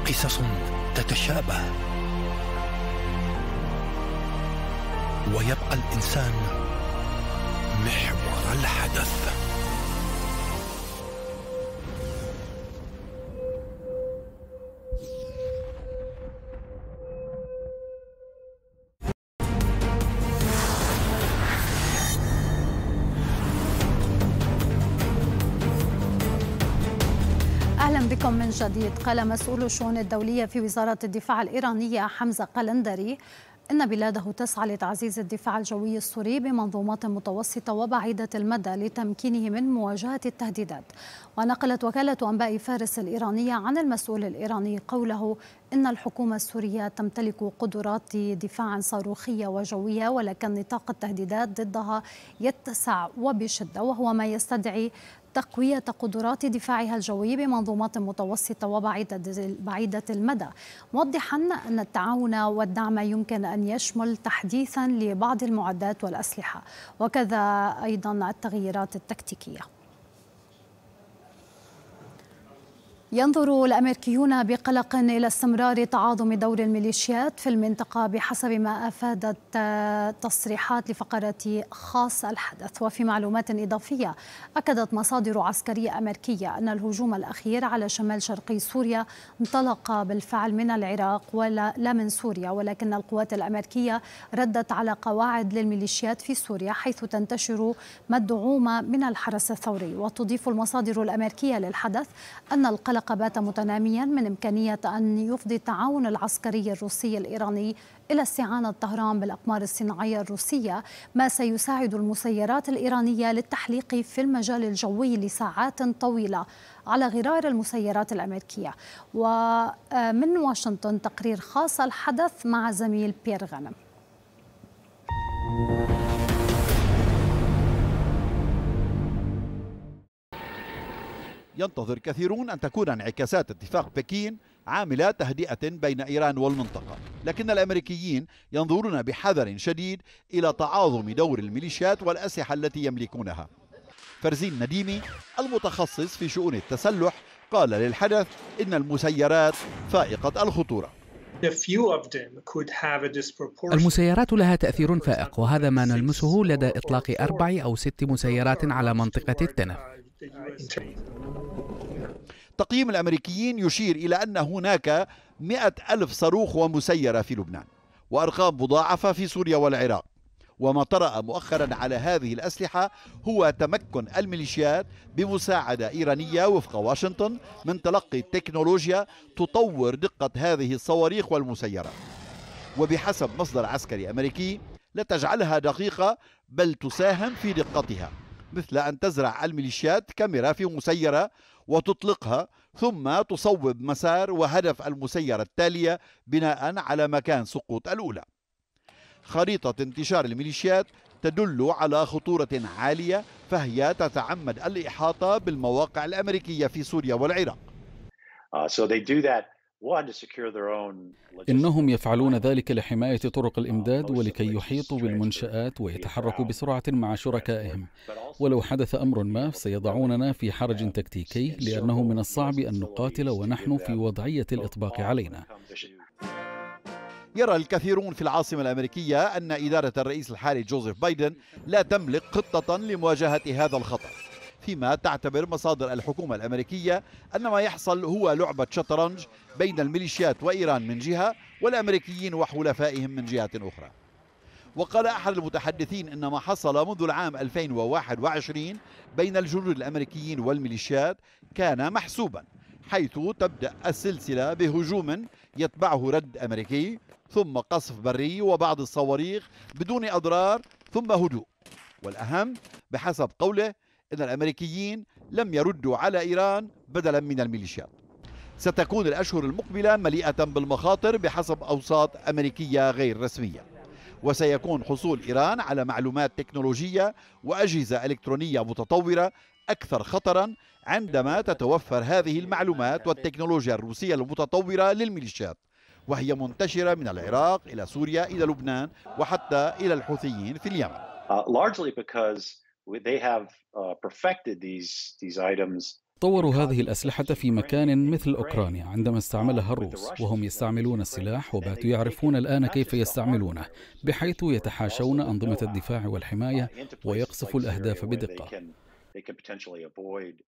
قصص تتشابه ويبقى الإنسان محور الحدث جديد قال مسؤول الشؤون الدولية في وزارة الدفاع الإيرانية حمزة قلندري إن بلاده تسعى لتعزيز الدفاع الجوي السوري بمنظومات متوسطة وبعيدة المدى لتمكينه من مواجهة التهديدات ونقلت وكالة أنباء فارس الإيرانية عن المسؤول الإيراني قوله إن الحكومة السورية تمتلك قدرات دفاع صاروخية وجوية ولكن نطاق التهديدات ضدها يتسع وبشدة وهو ما يستدعي تقوية قدرات دفاعها الجوي بمنظومات متوسطة وبعيدة المدى موضحا أن التعاون والدعم يمكن أن يشمل تحديثا لبعض المعدات والأسلحة وكذا أيضا التغييرات التكتيكية ينظر الامريكيون بقلق الى استمرار تعاظم دور الميليشيات في المنطقه بحسب ما افادت تصريحات لفقره خاص الحدث وفي معلومات اضافيه اكدت مصادر عسكريه امريكيه ان الهجوم الاخير على شمال شرقي سوريا انطلق بالفعل من العراق ولا لا من سوريا ولكن القوات الامريكيه ردت على قواعد للميليشيات في سوريا حيث تنتشر مدعومه من الحرس الثوري وتضيف المصادر الامريكيه للحدث ان القلق التقى بات متناميا من إمكانية أن يفضي التعاون العسكري الروسي الإيراني إلى استعانة طهران بالأقمار الصناعية الروسية ما سيساعد المسيرات الإيرانية للتحليق في المجال الجوي لساعات طويلة على غرار المسيرات الأمريكية ومن واشنطن تقرير خاص الحدث مع زميل بيير غنم ينتظر كثيرون أن تكون انعكاسات اتفاق بكين عاملة تهدئة بين إيران والمنطقة لكن الأمريكيين ينظرون بحذر شديد إلى تعاظم دور الميليشيات والأسلحة التي يملكونها فرزين نديمي المتخصص في شؤون التسلح قال للحدث إن المسيرات فائقة الخطورة المسيرات لها تأثير فائق وهذا ما نلمسه لدى إطلاق أربع أو ست مسيرات على منطقة التنف تقييم الأمريكيين يشير إلى أن هناك مئة ألف صاروخ ومسيرة في لبنان وأرقام مضاعفة في سوريا والعراق وما طرأ مؤخرا على هذه الأسلحة هو تمكن الميليشيات بمساعدة إيرانية وفق واشنطن من تلقي تكنولوجيا تطور دقة هذه الصواريخ والمسيرة وبحسب مصدر عسكري أمريكي لا تجعلها دقيقة بل تساهم في دقتها مثل أن تزرع الميليشيات كاميرا في مسيرة وتطلقها ثم تصوب مسار وهدف المسيرة التالية بناء على مكان سقوط الأولى خريطة انتشار الميليشيات تدل على خطورة عالية فهي تتعمد الإحاطة بالمواقع الأمريكية في سوريا والعراق. Uh, so they do that إنهم يفعلون ذلك لحماية طرق oh, الإمداد ولكي يحيطوا بالمنشآت ويتحركوا بسرعة مع شركائهم ولو حدث أمر ما سيضعوننا في حرج تكتيكي لأنه من الصعب أن نقاتل ونحن في وضعية الإطباق علينا يرى الكثيرون في العاصمة الأمريكية أن إدارة الرئيس الحالي جوزيف بايدن لا تملك خطة لمواجهة هذا الخطر فيما تعتبر مصادر الحكومة الأمريكية أن ما يحصل هو لعبة شطرنج بين الميليشيات وإيران من جهة والأمريكيين وحلفائهم من جهة أخرى وقال أحد المتحدثين أن ما حصل منذ العام 2021 بين الجنود الأمريكيين والميليشيات كان محسوبا حيث تبدأ السلسلة بهجوم يتبعه رد أمريكي ثم قصف بري وبعض الصواريخ بدون أضرار ثم هدوء والأهم بحسب قوله أن الأمريكيين لم يردوا على إيران بدلا من الميليشيات ستكون الأشهر المقبلة مليئة بالمخاطر بحسب أوساط أمريكية غير رسمية وسيكون حصول إيران على معلومات تكنولوجية وأجهزة إلكترونية متطورة أكثر خطرا عندما تتوفر هذه المعلومات والتكنولوجيا الروسية المتطورة للميليشيات وهي منتشرة من العراق إلى سوريا إلى لبنان وحتى إلى الحوثيين في اليمن. Uh, largely because they have uh, perfected these these items طوروا هذه الأسلحة في مكان مثل أوكرانيا عندما استعملها الروس وهم يستعملون السلاح وباتوا يعرفون الآن كيف يستعملونه بحيث يتحاشون أنظمة الدفاع uh, والحماية uh, ويقصفوا الأهداف بدقة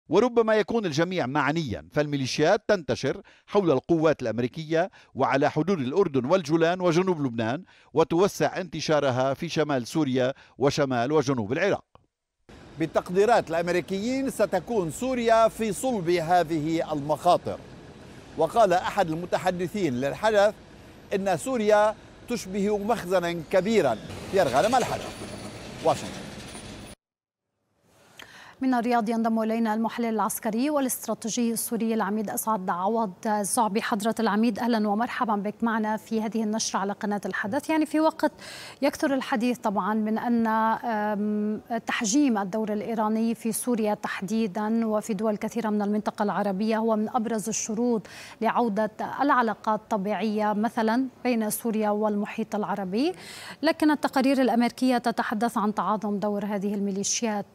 وربما يكون الجميع معنيا فالميليشيات تنتشر حول القوات الأمريكية وعلى حدود الأردن والجولان وجنوب لبنان وتوسع انتشارها في شمال سوريا وشمال وجنوب العراق بتقديرات الامريكيين ستكون سوريا في صلب هذه المخاطر وقال احد المتحدثين للحدث ان سوريا تشبه مخزنا كبيرا يرغى ما الحدث واشنطن من الرياض ينضم الينا المحلل العسكري والاستراتيجي السوري العميد اسعد عوض الزعبي حضره العميد اهلا ومرحبا بك معنا في هذه النشره على قناه الحدث يعني في وقت يكثر الحديث طبعا من ان تحجيم الدور الايراني في سوريا تحديدا وفي دول كثيره من المنطقه العربيه هو من ابرز الشروط لعوده العلاقات الطبيعيه مثلا بين سوريا والمحيط العربي لكن التقارير الامريكيه تتحدث عن تعاظم دور هذه الميليشيات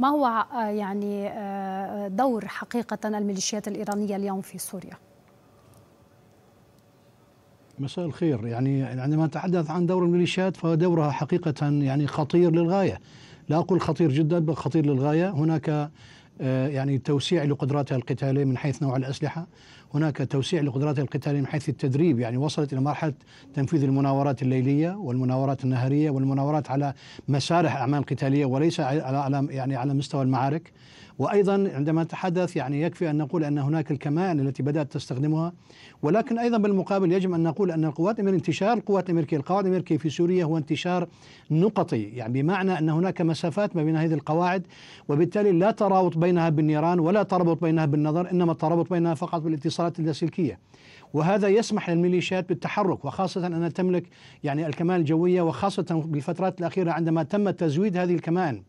ما هو آه، يعني آه، دور حقيقة الميليشيات الإيرانية اليوم في سوريا؟ مساء الخير يعني عندما يعني نتحدث عن دور الميليشيات فدورها حقيقة يعني خطير للغاية لا أقول خطير جدا بل خطير للغاية هناك آه، يعني توسيع لقدراتها القتالية من حيث نوع الأسلحة هناك توسيع لقدرات القتال من حيث التدريب يعني وصلت إلى مرحلة تنفيذ المناورات الليلية والمناورات النهارية والمناورات على مسارح أعمال قتالية وليس على يعني على مستوى المعارك وأيضا عندما تحدث يعني يكفي أن نقول أن هناك الكمائن التي بدأت تستخدمها ولكن أيضا بالمقابل يجب أن نقول أن القوات الأمريكية انتشار القوات الأمريكية القواعد الأمريكية في سوريا هو انتشار نقطي يعني بمعنى أن هناك مسافات ما بين هذه القواعد وبالتالي لا ترابط بينها بالنيران ولا تربط بينها بالنظر إنما الترابط بينها فقط بالاتصالات اللاسلكية وهذا يسمح للميليشيات بالتحرك وخاصة أنها تملك يعني الكمان الجوية وخاصة بالفترات الأخيرة عندما تم تزويد هذه الكمائن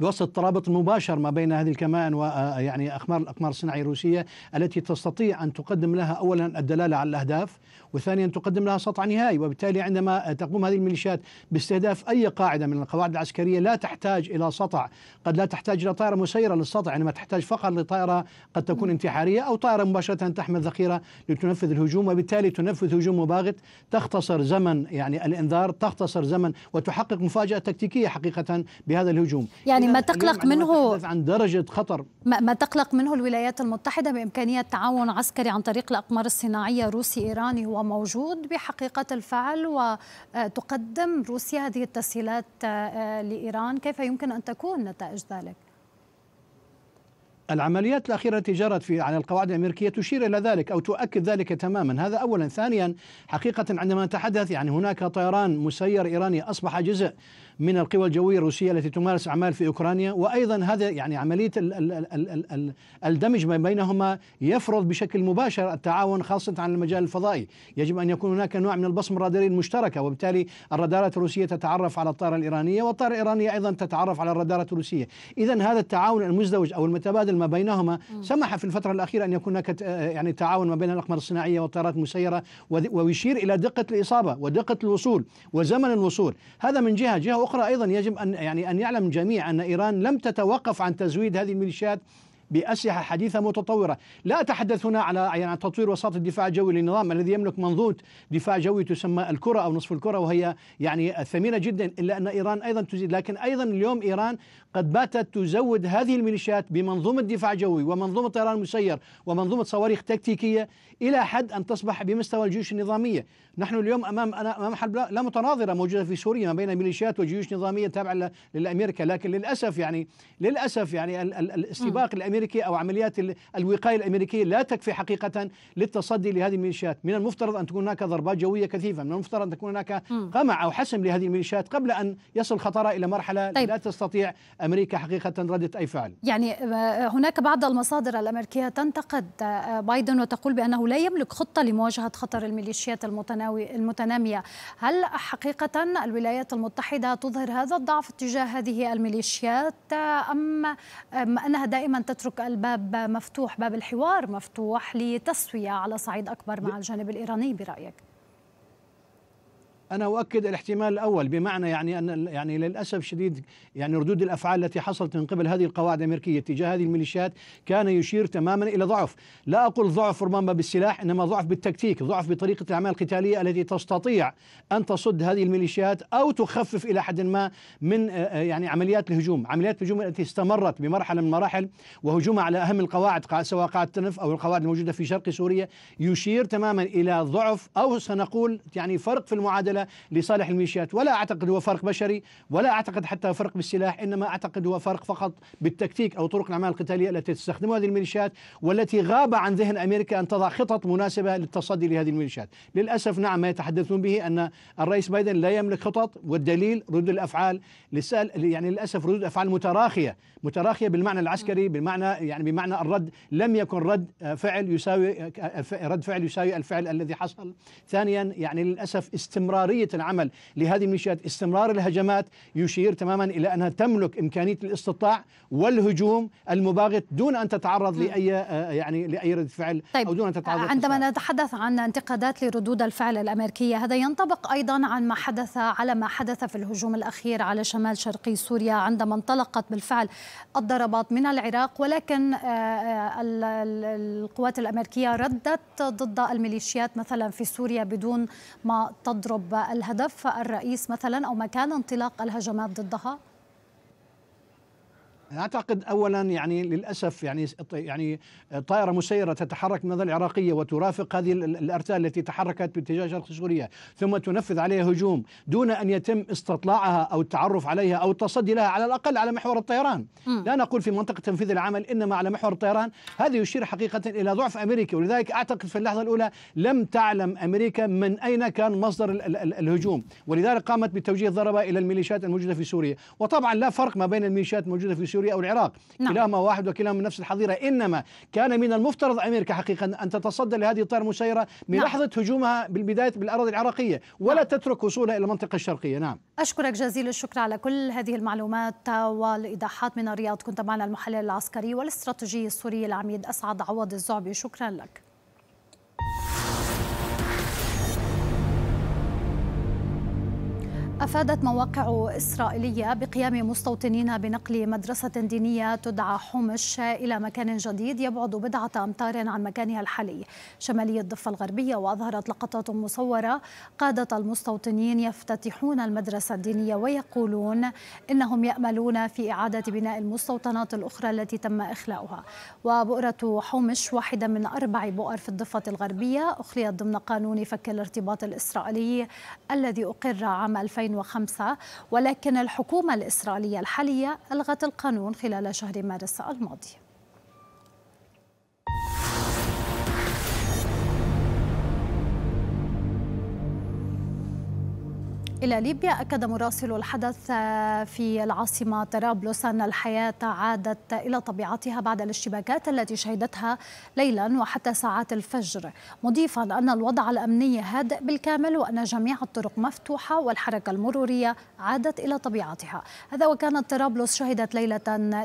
بواسطه الترابط المباشر ما بين هذه الكمائن ويعني آه، اقمار الاقمار الصناعيه الروسيه التي تستطيع ان تقدم لها اولا الدلاله على الاهداف وثانيا تقدم لها سطع نهائي وبالتالي عندما تقوم هذه الميليشيات باستهداف أي قاعدة من القواعد العسكرية لا تحتاج إلى سطع قد لا تحتاج إلى طائرة مسيرة للسطع إنما تحتاج فقط لطائرة قد تكون انتحارية أو طائرة مباشرة تحمل ذخيرة لتنفذ الهجوم وبالتالي تنفذ هجوم مباغت تختصر زمن يعني الإنذار تختصر زمن وتحقق مفاجأة تكتيكية حقيقة بهذا الهجوم يعني ما تقلق منه عن درجة خطر ما, ما تقلق منه الولايات المتحدة بإمكانية تعاون عسكري عن طريق الأقمار الصناعية روسي إيراني هو موجود بحقيقة الفعل وتقدم روسيا هذه التسهيلات آه، آه، لإيران كيف يمكن أن تكون نتائج ذلك؟ العمليات الأخيرة التي جرت في على القواعد الأمريكية تشير إلى ذلك أو تؤكد ذلك تماما هذا أولا ثانيا حقيقة عندما نتحدث يعني هناك طيران مسير إيراني أصبح جزء من القوى الجوية الروسية التي تمارس أعمال في أوكرانيا وأيضا هذا يعني عملية الدمج ما بينهما يفرض بشكل مباشر التعاون خاصة عن المجال الفضائي يجب أن يكون هناك نوع من البصمه الراداريه المشتركة وبالتالي الرادارات الروسية تتعرف على الطائرة الإيرانية والطائرة الإيرانية أيضا تتعرف على الرادارات الروسية إذا هذا التعاون المزدوج أو المتبادل ما بينهما سمح في الفترة الأخيرة أن يكون هناك يعني تعاون ما بين الأقمار الصناعية والطائرات المسيرة ويشير إلى دقة الإصابة ودقة الوصول وزمن الوصول هذا من جهة جهة أخرى أيضا يجب أن يعني أن يعلم الجميع أن إيران لم تتوقف عن تزويد هذه الميليشيات بأسلحة حديثة متطورة لا أتحدث هنا على يعني تطوير وساطة الدفاع الجوي للنظام الذي يملك منظومة دفاع جوي تسمى الكرة أو نصف الكرة وهي يعني ثمينة جدا إلا أن إيران أيضا تزيد لكن أيضا اليوم إيران قد باتت تزود هذه الميليشيات بمنظومة دفاع جوي ومنظومة طيران مسير ومنظومة صواريخ تكتيكية إلى حد أن تصبح بمستوى الجيوش النظامية نحن اليوم أمام أنا أمام حرب لا متناظرة موجودة في سوريا ما بين ميليشيات وجيوش نظامية تابعة للأمريكا لكن للأسف يعني للأسف يعني الاستباق الامريكي او عمليات الوقايه الامريكيه لا تكفي حقيقه للتصدي لهذه الميليشيات، من المفترض ان تكون هناك ضربات جويه كثيفه، من المفترض ان تكون هناك قمع او حسم لهذه الميليشيات قبل ان يصل خطرها الى مرحله طيب. لا تستطيع امريكا حقيقه رده اي فعل. يعني آه، هناك بعض المصادر الامريكيه تنتقد آه، بايدن وتقول بانه لا يملك خطه لمواجهه خطر الميليشيات المتناوي المتناميه، هل حقيقه الولايات المتحده تظهر هذا الضعف تجاه هذه الميليشيات آه، ام انها دائما تدفع اترك الباب مفتوح باب الحوار مفتوح لتسوية على صعيد أكبر مع الجانب الإيراني برأيك انا اؤكد الاحتمال الاول بمعنى يعني ان يعني للاسف شديد يعني ردود الافعال التي حصلت من قبل هذه القواعد الامريكيه تجاه هذه الميليشيات كان يشير تماما الى ضعف، لا اقول ضعف ربما بالسلاح انما ضعف بالتكتيك، ضعف بطريقه الاعمال القتاليه التي تستطيع ان تصد هذه الميليشيات او تخفف الى حد ما من آه، آه، يعني عمليات الهجوم، عمليات الهجوم التي استمرت بمرحله من المراحل وهجومها على اهم القواعد سواء قاعده تنف او القواعد الموجوده في شرق سوريا يشير تماما الى ضعف او سنقول يعني فرق في المعادله لصالح الميليشيات ولا أعتقد هو فرق بشري ولا أعتقد حتى فرق بالسلاح إنما أعتقد هو فرق فقط بالتكتيك أو طرق الأعمال القتالية التي تستخدمها هذه الميليشيات والتي غاب عن ذهن أمريكا أن تضع خطط مناسبة للتصدي لهذه الميليشيات للأسف نعم ما يتحدثون به أن الرئيس بايدن لا يملك خطط والدليل ردود الأفعال لسأل يعني للأسف ردود أفعال متراخية متراخية بالمعنى العسكري بالمعنى يعني بمعنى الرد لم يكن رد فعل يساوي رد فعل يساوي الفعل الذي حصل ثانيا يعني للأسف استمرارية جدية العمل لهذه الميليشيات استمرار الهجمات يشير تماما إلى أنها تملك إمكانية الاستطلاع والهجوم المباغت دون أن تتعرض لأي آه، يعني لأي رد فعل طيب أو دون أن تتعرض عندما للفعل. نتحدث عن انتقادات لردود الفعل الأمريكية هذا ينطبق أيضا عن ما حدث على ما حدث في الهجوم الأخير على شمال شرقي سوريا عندما انطلقت بالفعل الضربات من العراق ولكن آه، آه، القوات الأمريكية ردت ضد الميليشيات مثلا في سوريا بدون ما تضرب الهدف الرئيس مثلا أو مكان انطلاق الهجمات ضدها؟ اعتقد اولا يعني للاسف يعني يعني طائره مسيره تتحرك من العراقيه وترافق هذه الارتال التي تحركت باتجاه شرق سوريا ثم تنفذ عليها هجوم دون ان يتم استطلاعها او التعرف عليها او التصدي لها على الاقل على محور الطيران م. لا نقول في منطقه تنفيذ العمل انما على محور الطيران هذا يشير حقيقه الى ضعف امريكا ولذلك اعتقد في اللحظه الاولى لم تعلم امريكا من اين كان مصدر الـ الـ الـ الهجوم ولذلك قامت بتوجيه الضربه الى الميليشيات الموجوده في سوريا وطبعا لا فرق ما بين الميليشيات الموجوده في سوريا سوريا أو العراق نعم. كلاهما واحد وكلاهما من نفس الحظيرة إنما كان من المفترض أمريكا حقيقة أن تتصدى لهذه الطائرة المسيرة من نعم. لحظة هجومها بالبداية بالأراضي العراقية ولا نعم. تترك وصولها إلى المنطقة الشرقية نعم أشكرك جزيل الشكر على كل هذه المعلومات والإيضاحات من الرياض كنت معنا المحلل العسكري والاستراتيجي السوري العميد أسعد عوض الزعبي شكرا لك أفادت مواقع إسرائيلية بقيام مستوطنين بنقل مدرسة دينية تدعى حمش إلى مكان جديد يبعد بضعة أمتار عن مكانها الحالي شمالي الضفة الغربية وأظهرت لقطات مصورة قادة المستوطنين يفتتحون المدرسة الدينية ويقولون إنهم يأملون في إعادة بناء المستوطنات الأخرى التي تم إخلاؤها وبؤرة حمش واحدة من أربع بؤر في الضفة الغربية أخليت ضمن قانون فك الارتباط الإسرائيلي الذي أقر عام 2000 2005 ولكن الحكومة الإسرائيلية الحالية ألغت القانون خلال شهر مارس الماضي إلى ليبيا أكد مراسل الحدث في العاصمة طرابلس أن الحياة عادت إلى طبيعتها بعد الاشتباكات التي شهدتها ليلا وحتى ساعات الفجر مضيفا أن الوضع الأمني هادئ بالكامل وأن جميع الطرق مفتوحة والحركة المرورية عادت إلى طبيعتها هذا وكانت طرابلس شهدت ليلة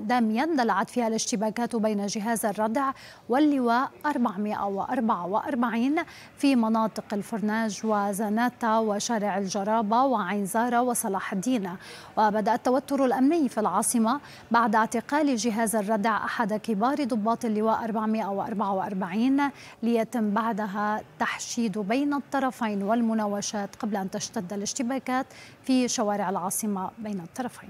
دامية دلعت فيها الاشتباكات بين جهاز الردع واللواء 444 في مناطق الفرناج وزناتا وشارع الجرابة وعين زارة وصلاح الدين وبدأ التوتر الأمني في العاصمة بعد اعتقال جهاز الردع أحد كبار ضباط اللواء 444 ليتم بعدها تحشيد بين الطرفين والمناوشات قبل أن تشتد الاشتباكات في شوارع العاصمة بين الطرفين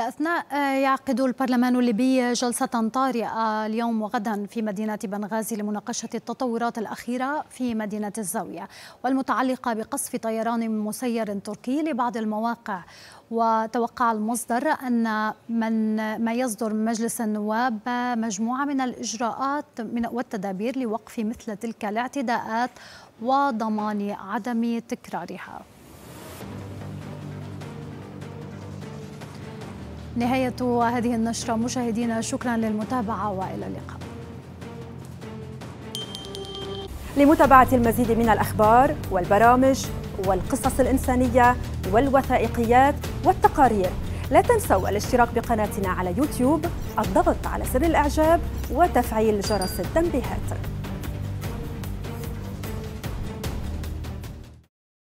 الأثناء آه، يعقد البرلمان الليبي جلسة طارئة اليوم وغدا في مدينة بنغازي لمناقشة التطورات الأخيرة في مدينة الزاوية والمتعلقة بقصف طيران مسير تركي لبعض المواقع وتوقع المصدر أن من ما يصدر من مجلس النواب مجموعة من الإجراءات من والتدابير لوقف مثل تلك الاعتداءات وضمان عدم تكرارها نهاية هذه النشرة مشاهدينا شكرا للمتابعة وإلى اللقاء لمتابعة المزيد من الأخبار والبرامج والقصص الإنسانية والوثائقيات والتقارير لا تنسوا الاشتراك بقناتنا على يوتيوب الضغط على زر الإعجاب وتفعيل جرس التنبيهات